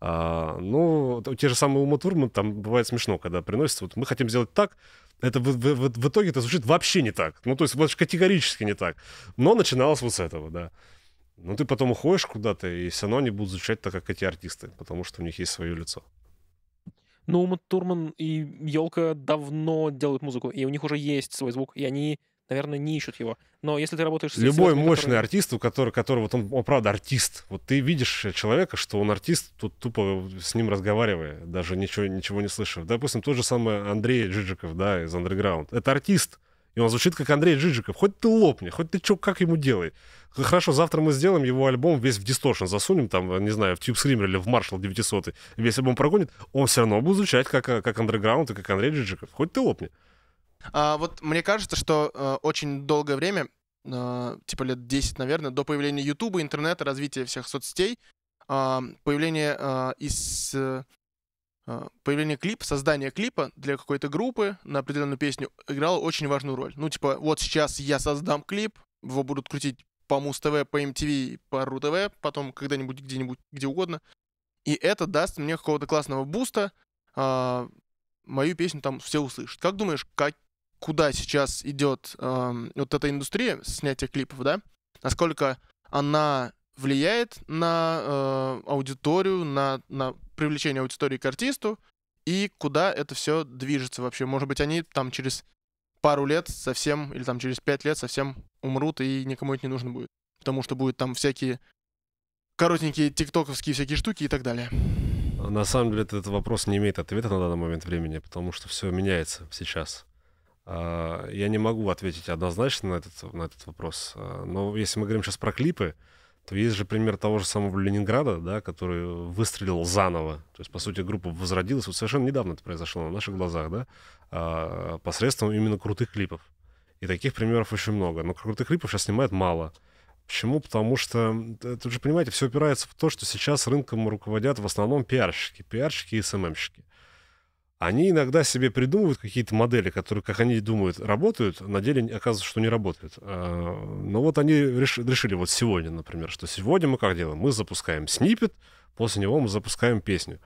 А, ну, те же самые Ума Турман, там бывает смешно, когда приносят, Вот мы хотим сделать так, это в, в, в итоге это звучит вообще не так. Ну, то есть, вообще категорически не так. Но начиналось вот с этого, да. Но ну, ты потом уходишь куда-то, и все равно они будут звучать так, как эти артисты, потому что у них есть свое лицо. Ну, Ума Турман и Елка давно делают музыку, и у них уже есть свой звук, и они наверное, не ищут его. Но если ты работаешь с... Любой сервисами, мощный который... артист, у которого, которого вот он, он, правда, артист. Вот ты видишь э, человека, что он артист, тут тупо с ним разговаривая, даже ничего, ничего не слышав. Допустим, тот же самый Андрей Джиджиков, да, из Underground. Это артист, и он звучит как Андрей Джиджиков. Хоть ты лопни, хоть ты что, как ему делай. Хорошо, завтра мы сделаем его альбом весь в Distortion засунем там, э, не знаю, в Tube Screamer или в Marshall 900, весь альбом прогонит, он все равно будет звучать как, э, как Underground и как Андрей Джиджиков. Хоть ты лопни. А, вот мне кажется, что а, очень долгое время, а, типа лет 10, наверное, до появления Ютуба, интернета, развития всех соцсетей, а, появление а, из появление клипа, создание клипа для какой-то группы на определенную песню играло очень важную роль. Ну, типа, вот сейчас я создам клип, его будут крутить по Муз ТВ, по MTV, по РУ ТВ, потом когда-нибудь где-нибудь, где угодно. И это даст мне какого-то классного буста, а, мою песню там все услышат. Как думаешь, как, куда сейчас идет э, эм, вот эта индустрия снятия клипов, да, насколько она влияет на э, аудиторию, на, на привлечение аудитории к артисту, и куда это все движется вообще. Может быть, они там через пару лет совсем, или там через пять лет совсем умрут, и никому это не нужно будет. Потому что будут там всякие коротенькие тиктоковские всякие штуки и так далее. На самом деле этот вопрос не имеет ответа на данный момент времени, потому что все меняется сейчас. А, я не могу ответить однозначно на этот, на этот вопрос. А, но если мы говорим сейчас про клипы, то есть же пример того же самого Ленинграда, да, который выстрелил заново. То есть, по сути, группа возродилась. Вот совершенно недавно это произошло на наших глазах, да, а, посредством именно крутых клипов. И таких примеров очень много. Но крутых клипов сейчас снимает мало. Почему? Потому что, тут же, понимаете, все упирается в то, что сейчас рынком руководят в основном пиарщики, пиарщики и СММщики они иногда себе придумывают какие-то модели, которые, как они думают, работают, а на деле оказывается, что не работают. А, но вот они решили вот сегодня, например, что сегодня мы как делаем? Мы запускаем снипет, после него мы запускаем песню.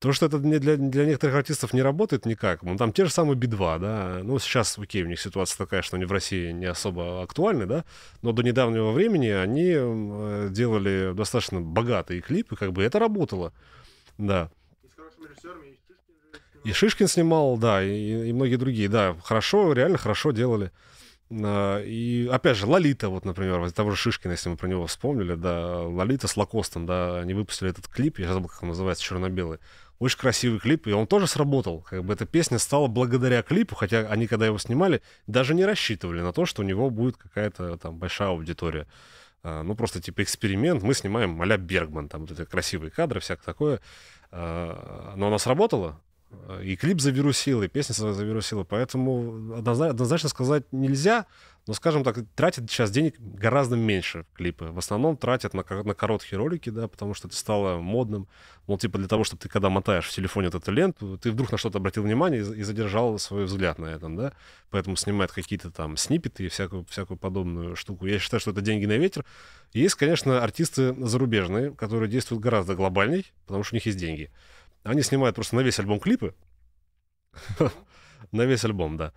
То, что это для, для некоторых артистов не работает никак. Ну, там те же самые Би-2, да. Ну, сейчас, окей, у них ситуация такая, что они в России не особо актуальны, да. Но до недавнего времени они э, делали достаточно богатые клипы, как бы это работало. Да. И Шишкин снимал, да, и, и многие другие, да, хорошо, реально хорошо делали. А, и опять же, Лолита, вот, например, того же Шишкина, если мы про него вспомнили, да, Лолита с Лакостом, да, они выпустили этот клип, я забыл, как он называется, черно-белый. Очень красивый клип, и он тоже сработал. Как бы эта песня стала благодаря клипу, хотя они, когда его снимали, даже не рассчитывали на то, что у него будет какая-то там большая аудитория. А, ну, просто типа эксперимент, мы снимаем а Бергман, там вот эти красивые кадры, всякое такое. А, но она сработала, Э, и клип завирусил, и песня завирусила. Поэтому однозначно сказать нельзя, но, скажем так, тратят сейчас денег гораздо меньше клипы. В основном тратят на, на короткие ролики, да, потому что это стало модным. Ну, типа для того, чтобы ты, когда мотаешь в телефоне вот эту ленту, ты вдруг на что-то обратил внимание и, и задержал свой взгляд на этом, да. Поэтому снимают какие-то там снипеты и всякую, всякую подобную штуку. Я считаю, что это деньги на ветер. Есть, конечно, артисты зарубежные, которые действуют гораздо глобальней, потому что у них есть деньги. Они снимают просто на весь альбом клипы. на весь альбом, да.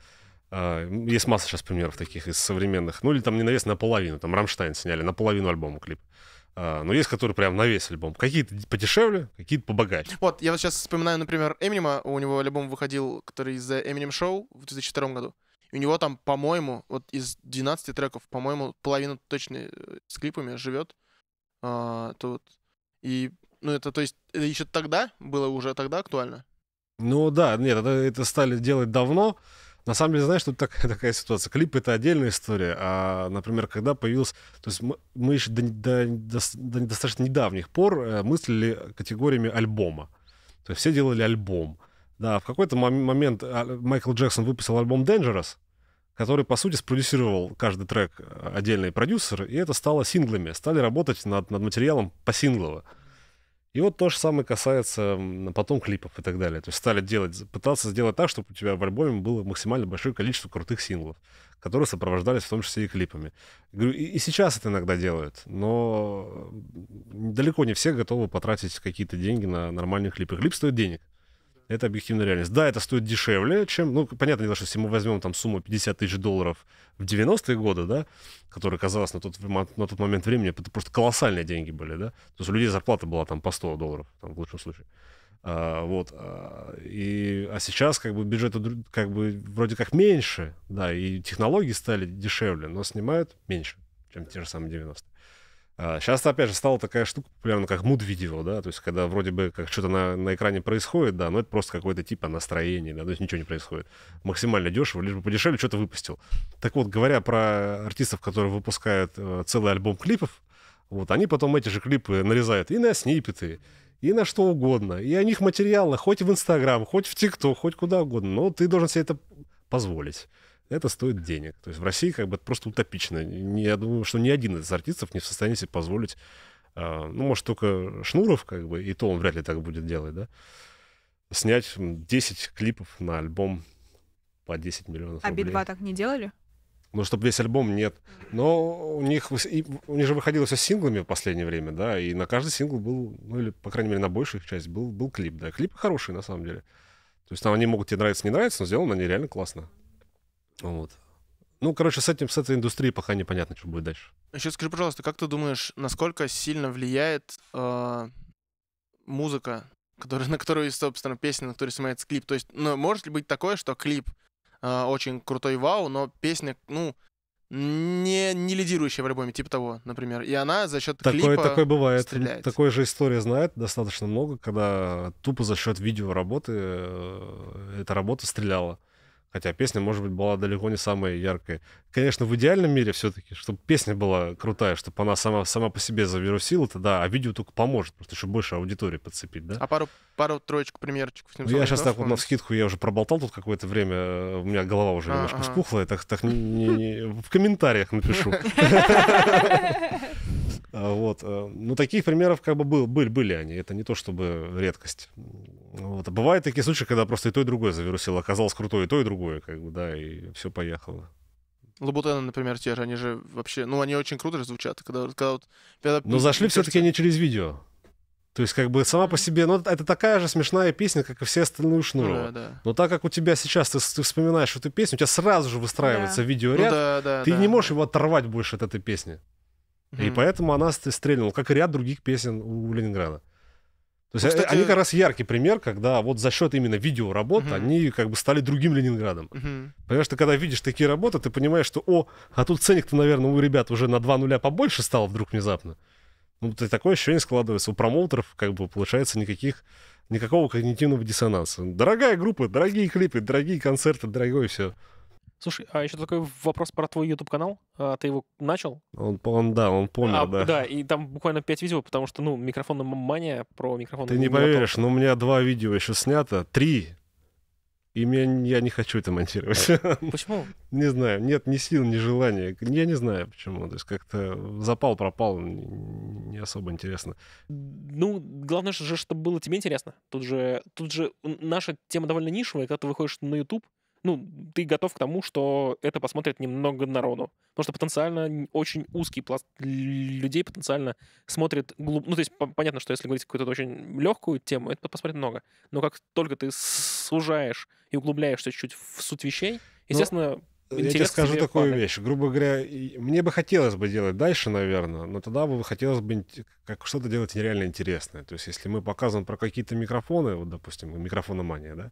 А, есть масса сейчас примеров таких из современных. Ну, или там не на весь, а наполовину. Там Рамштайн сняли наполовину альбома клип. А, но есть, которые прям на весь альбом. Какие-то подешевле, какие-то побогаче. Вот, я вот сейчас вспоминаю, например, Эминема. У него альбом выходил, который из The Eminem Show в 2002 году. И у него там, по-моему, вот из 12 треков, по-моему, половина точно э, с клипами живет. А, тут. И ну, это, то есть, это еще тогда было уже а тогда актуально? Ну да, нет, это, это стали делать давно. На самом деле, знаешь, тут так, такая ситуация. Клип это отдельная история. А, например, когда появился... То есть мы, мы еще до, до, до, до достаточно недавних пор э, мыслили категориями альбома. То есть все делали альбом. Да, в какой-то момент а, Майкл Джексон выпустил альбом Dangerous, который, по сути, спродюсировал каждый трек э, отдельный продюсер, и это стало синглами. Стали работать над, над материалом по синглово. И вот то же самое касается потом клипов и так далее. То есть стали делать, пытаться сделать так, чтобы у тебя в альбоме было максимально большое количество крутых синглов, которые сопровождались в том числе и клипами. И, и сейчас это иногда делают, но далеко не все готовы потратить какие-то деньги на нормальные клипы. Клип стоит денег. Это объективная реальность. Да, это стоит дешевле, чем... Ну, понятно дело, что если мы возьмем там сумму 50 тысяч долларов в 90-е годы, да, которая казалась на тот, на тот момент времени, это просто колоссальные деньги были, да. То есть у людей зарплата была там по 100 долларов, там, в лучшем случае. А, вот. А, и, а сейчас как бы бюджет, как бы вроде как меньше, да, и технологии стали дешевле, но снимают меньше, чем те же самые 90-е. Сейчас, а, опять же, стала такая штука популярна, как муд-видео, да, то есть когда вроде бы как что-то на, на экране происходит, да, но это просто какое-то типа настроение, да, то есть ничего не происходит. Максимально дешево, лишь бы подешевле что-то выпустил. Так вот, говоря про артистов, которые выпускают э, целый альбом клипов, вот, они потом эти же клипы нарезают и на снипеты, и на что угодно, и о них материалы хоть в Инстаграм, хоть в ТикТок, хоть куда угодно, но ты должен себе это позволить это стоит денег. То есть в России как бы это просто утопично. Не, Я думаю, что ни один из артистов не в состоянии себе позволить, а, ну, может, только Шнуров, как бы, и то он вряд ли так будет делать, да, снять 10 клипов на альбом по 10 миллионов а рублей. А Би-2 так не делали? Ну, чтобы весь альбом нет. Но у них, и, у них же выходило все синглами в последнее время, да, и на каждый сингл был, ну, или, по крайней мере, на большую часть был, был клип, да. Клипы хорошие, на самом деле. То есть там они могут тебе нравиться, не нравиться, но сделано они реально классно. Вот. Ну, короче, с, этим, с этой индустрией пока непонятно, что будет дальше. Еще скажи, пожалуйста, как ты думаешь, насколько сильно влияет э, музыка, которая на которую есть, собственно, песня, на которой снимается клип? То есть, ну, может ли быть такое, что клип э, очень крутой вау, но песня, ну, не, не лидирующая в альбоме, типа того, например. И она за счет такое, клипа Такое бывает. Стреляет. Такой же история знает достаточно много, когда тупо за счет видео работы э, эта работа стреляла. Хотя песня, может быть, была далеко не самая яркая. Конечно, в идеальном мире все-таки, чтобы песня была крутая, чтобы она сама, сама по себе завирусила, то да, а видео только поможет, просто еще больше аудитории подцепить, да? А пару, пару троечку примерчиков ну, Я сейчас так вот на скидку я уже проболтал тут какое-то время, э, у меня голова уже а, немножко А-а-а. вспухла, я так, так не, не, в комментариях напишу. А вот. Э, ну, таких примеров как бы был, были, были они. Это не то чтобы редкость. Вот. А бывают такие случаи, когда просто и то, и другое завирусило. Оказалось крутое и то, и другое, как бы, да, и все поехало. Лабутены, например, те же, они же вообще, ну, они очень круто звучат, когда, когда, вот, когда Но ну, зашли все-таки они через видео. То есть, как бы сама по себе, ну, это такая же смешная песня, как и все остальные у Да, да. Но так как у тебя сейчас ты, ты вспоминаешь эту песню, у тебя сразу же выстраивается да. видеоряд, ну, да, да, ты да, не можешь да. его оторвать больше от этой песни. Mm-hmm. И поэтому она стрельнула, как и ряд других песен у Ленинграда. То есть ну, э, кстати... они как раз яркий пример, когда вот за счет именно видеоработ угу. Uh -huh. они как бы стали другим Ленинградом. Угу. Uh -huh. Понимаешь, ты когда видишь такие работы, ты понимаешь, что о, а тут ценник-то, наверное, у ребят уже на два нуля побольше стал вдруг внезапно. Ну, вот такое ощущение складывается. У промоутеров, как бы, получается, никаких, никакого когнитивного диссонанса. Дорогая группа, дорогие клипы, дорогие концерты, дорогое все. Слушай, а еще такой вопрос про твой YouTube канал. А, ты его начал? Он, он да, он помер, а, да. Да, и там буквально 5 видео, потому что, ну, микрофонная мания про микрофон. Ты не поверишь, но у меня два видео еще снято, три. И меня, я не хочу это монтировать. Почему? не знаю. Нет ни сил, ни желания. Я не знаю, почему. То есть как-то запал, пропал. Не особо интересно. Ну, главное же, чтобы было тебе интересно. Тут же, тут же наша тема довольно нишевая. Когда ты выходишь на YouTube, ну, ты готов к тому, что это посмотрит немного народу. Потому что потенциально очень узкий пласт людей потенциально смотрит глуб... Ну, то есть понятно, что если говорить какую-то очень легкую тему, это посмотрит много. Но как только ты сужаешь и углубляешься чуть чуть в суть вещей, ну, естественно, ну... Интерес я тебе скажу такую падает. вещь. Грубо говоря, мне бы хотелось бы делать дальше, наверное, но тогда бы хотелось бы как что-то делать нереально интересное. То есть, если мы показываем про какие-то микрофоны, вот, допустим, микрофономания, да,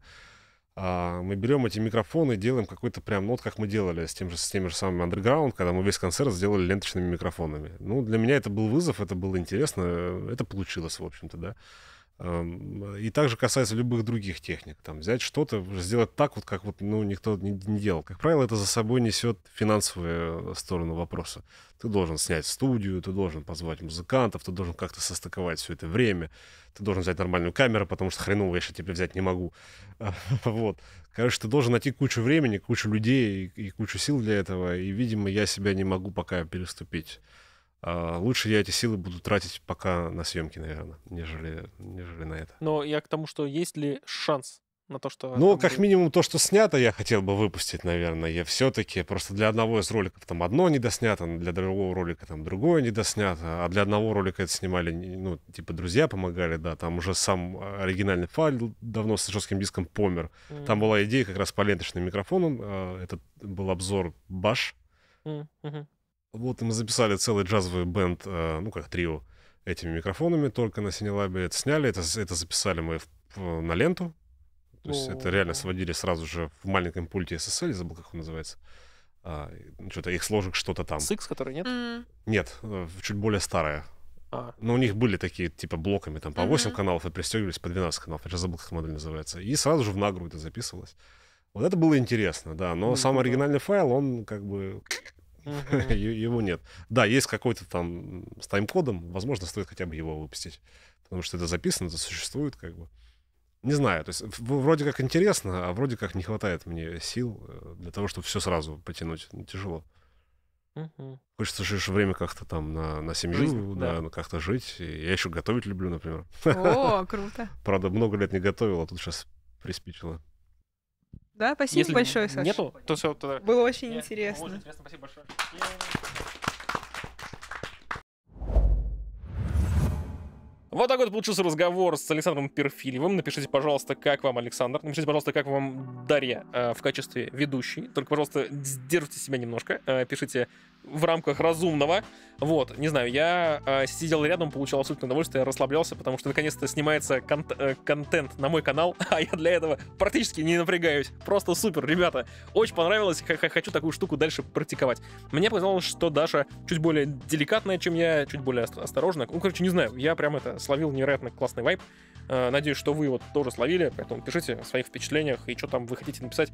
а, мы берем эти микрофоны и делаем какой-то прям, ну вот как мы делали с, тем же, с теми же самыми Underground, когда мы весь концерт сделали ленточными микрофонами. Ну, для меня это был вызов, это было интересно, э, это получилось, в общем-то, да. Эм, и также касается любых других техник. Там, взять что-то, сделать так, вот, как вот, ну, никто не, не делал. Как правило, это за собой несет финансовую сторону вопроса. Ты должен снять студию, ты должен позвать музыкантов, ты должен как-то состыковать все это время, ты должен взять нормальную камеру, потому что хреново я тебе взять не могу. Вот. Короче, ты должен найти кучу времени, кучу людей и, и кучу сил для этого. И, видимо, я себя не могу пока переступить. А, лучше я эти силы буду тратить пока на съемки, наверное, нежели, нежели на это. Но я к тому, что есть ли шанс на то, что... Ну, как будет... минимум, то, что снято, я хотел бы выпустить, наверное. Я все-таки просто для одного из роликов там одно недоснято, для другого ролика там другое недоснято, а для одного ролика это снимали, ну, типа, друзья помогали, да, там уже сам а, оригинальный файл давно с жестким диском помер. Mm. Там была идея как раз по ленточным микрофонам, это был обзор Баш, mm-hmm. Вот мы записали целый джазовый бенд, э, ну как трио, этими микрофонами только на Синелабе. Это сняли, это, это записали мы в, на ленту. То есть О -о -о. это реально сводили сразу же в маленьком пульте SSL, забыл, как он называется. А, что-то их сложек что-то там. С X, который нет? Mm. Нет, э, чуть более старая. А. Но у них были такие, типа, блоками, там, по 8 mm-hmm. каналов и пристегивались по 12 каналов. Я же забыл, как модель называется. И сразу же в нагру это записывалось. Вот это было интересно, да. Но mm-hmm. сам оригинальный файл, он как бы Uh-huh. Его нет. Да, есть какой-то там с тайм-кодом, возможно, стоит хотя бы его выпустить. Потому что это записано, это существует как бы. Не знаю, то есть вроде как интересно, а вроде как не хватает мне сил э, для того, чтобы все сразу потянуть. Ну, тяжело. Угу. Хочется же время как-то там на, на семью, Жизнь, да, да. Ну, как-то жить. И я еще готовить люблю, например. О, круто. Правда, много лет не готовила, тут сейчас приспичило. Да, спасибо Если большое, Саша. Нету, то все тогда... Было очень Нет, интересно. Очень интересно, спасибо большое. Вот такой вот получился разговор с Александром Перфильевым. Напишите, пожалуйста, как вам Александр. Напишите, пожалуйста, как вам Дарья э, в качестве ведущей. Только, пожалуйста, держите себя немножко. Э, пишите в рамках разумного. Вот, не знаю, я э, сидел рядом, получал абсолютное удовольствие, расслаблялся, потому что наконец-то снимается кон- э, контент на мой канал, а я для этого практически не напрягаюсь. Просто супер, ребята. Очень понравилось, хочу такую штуку дальше практиковать. Мне показалось, что Даша чуть более деликатная, чем я, чуть более осторожная. Ну, короче, не знаю, я прям это словил невероятно классный вайп. Э, надеюсь, что вы вот тоже словили, поэтому пишите о своих впечатлениях и что там вы хотите написать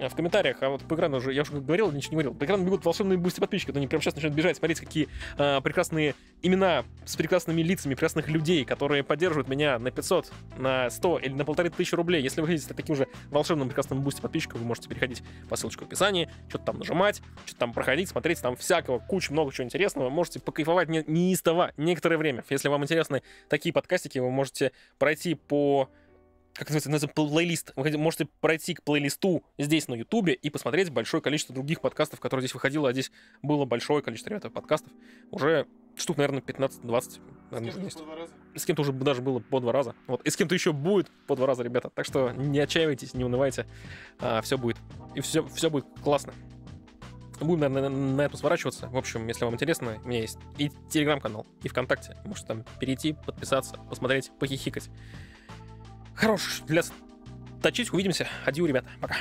э, в комментариях. А вот по экрану уже, я уже говорил, ничего не говорил. По экрану бегут волшебные быстрые подписчики, вот они прямо сейчас начинают бежать, смотреть, какие э, прекрасные имена с прекрасными лицами прекрасных людей, которые поддерживают меня на 500, на 100 или на полторы тысячи рублей. Если вы хотите таким же волшебным прекрасным бусте подписчиков, вы можете переходить по ссылочке в описании, что-то там нажимать, что-то там проходить, смотреть, там всякого, куча, много чего интересного. Можете покайфовать не, неистово некоторое время. Если вам интересны такие подкастики, вы можете пройти по как называется, называется плейлист. Вы можете пройти к плейлисту здесь на Ютубе и посмотреть большое количество других подкастов, которые здесь выходило, а здесь было большое количество, ребята, подкастов. Уже штук, наверное, 15-20. Наверное, с кем-то уже даже было по два раза. Вот. И с кем-то еще будет по два раза, ребята. Так что не отчаивайтесь, не унывайте. А, все будет. И все, все будет классно. Будем, наверное, на этом сворачиваться. В общем, если вам интересно, у меня есть и телеграм-канал, и ВКонтакте. Можете там перейти, подписаться, посмотреть, похихикать. Хорош для точить. Увидимся. Адью, ребята. Пока.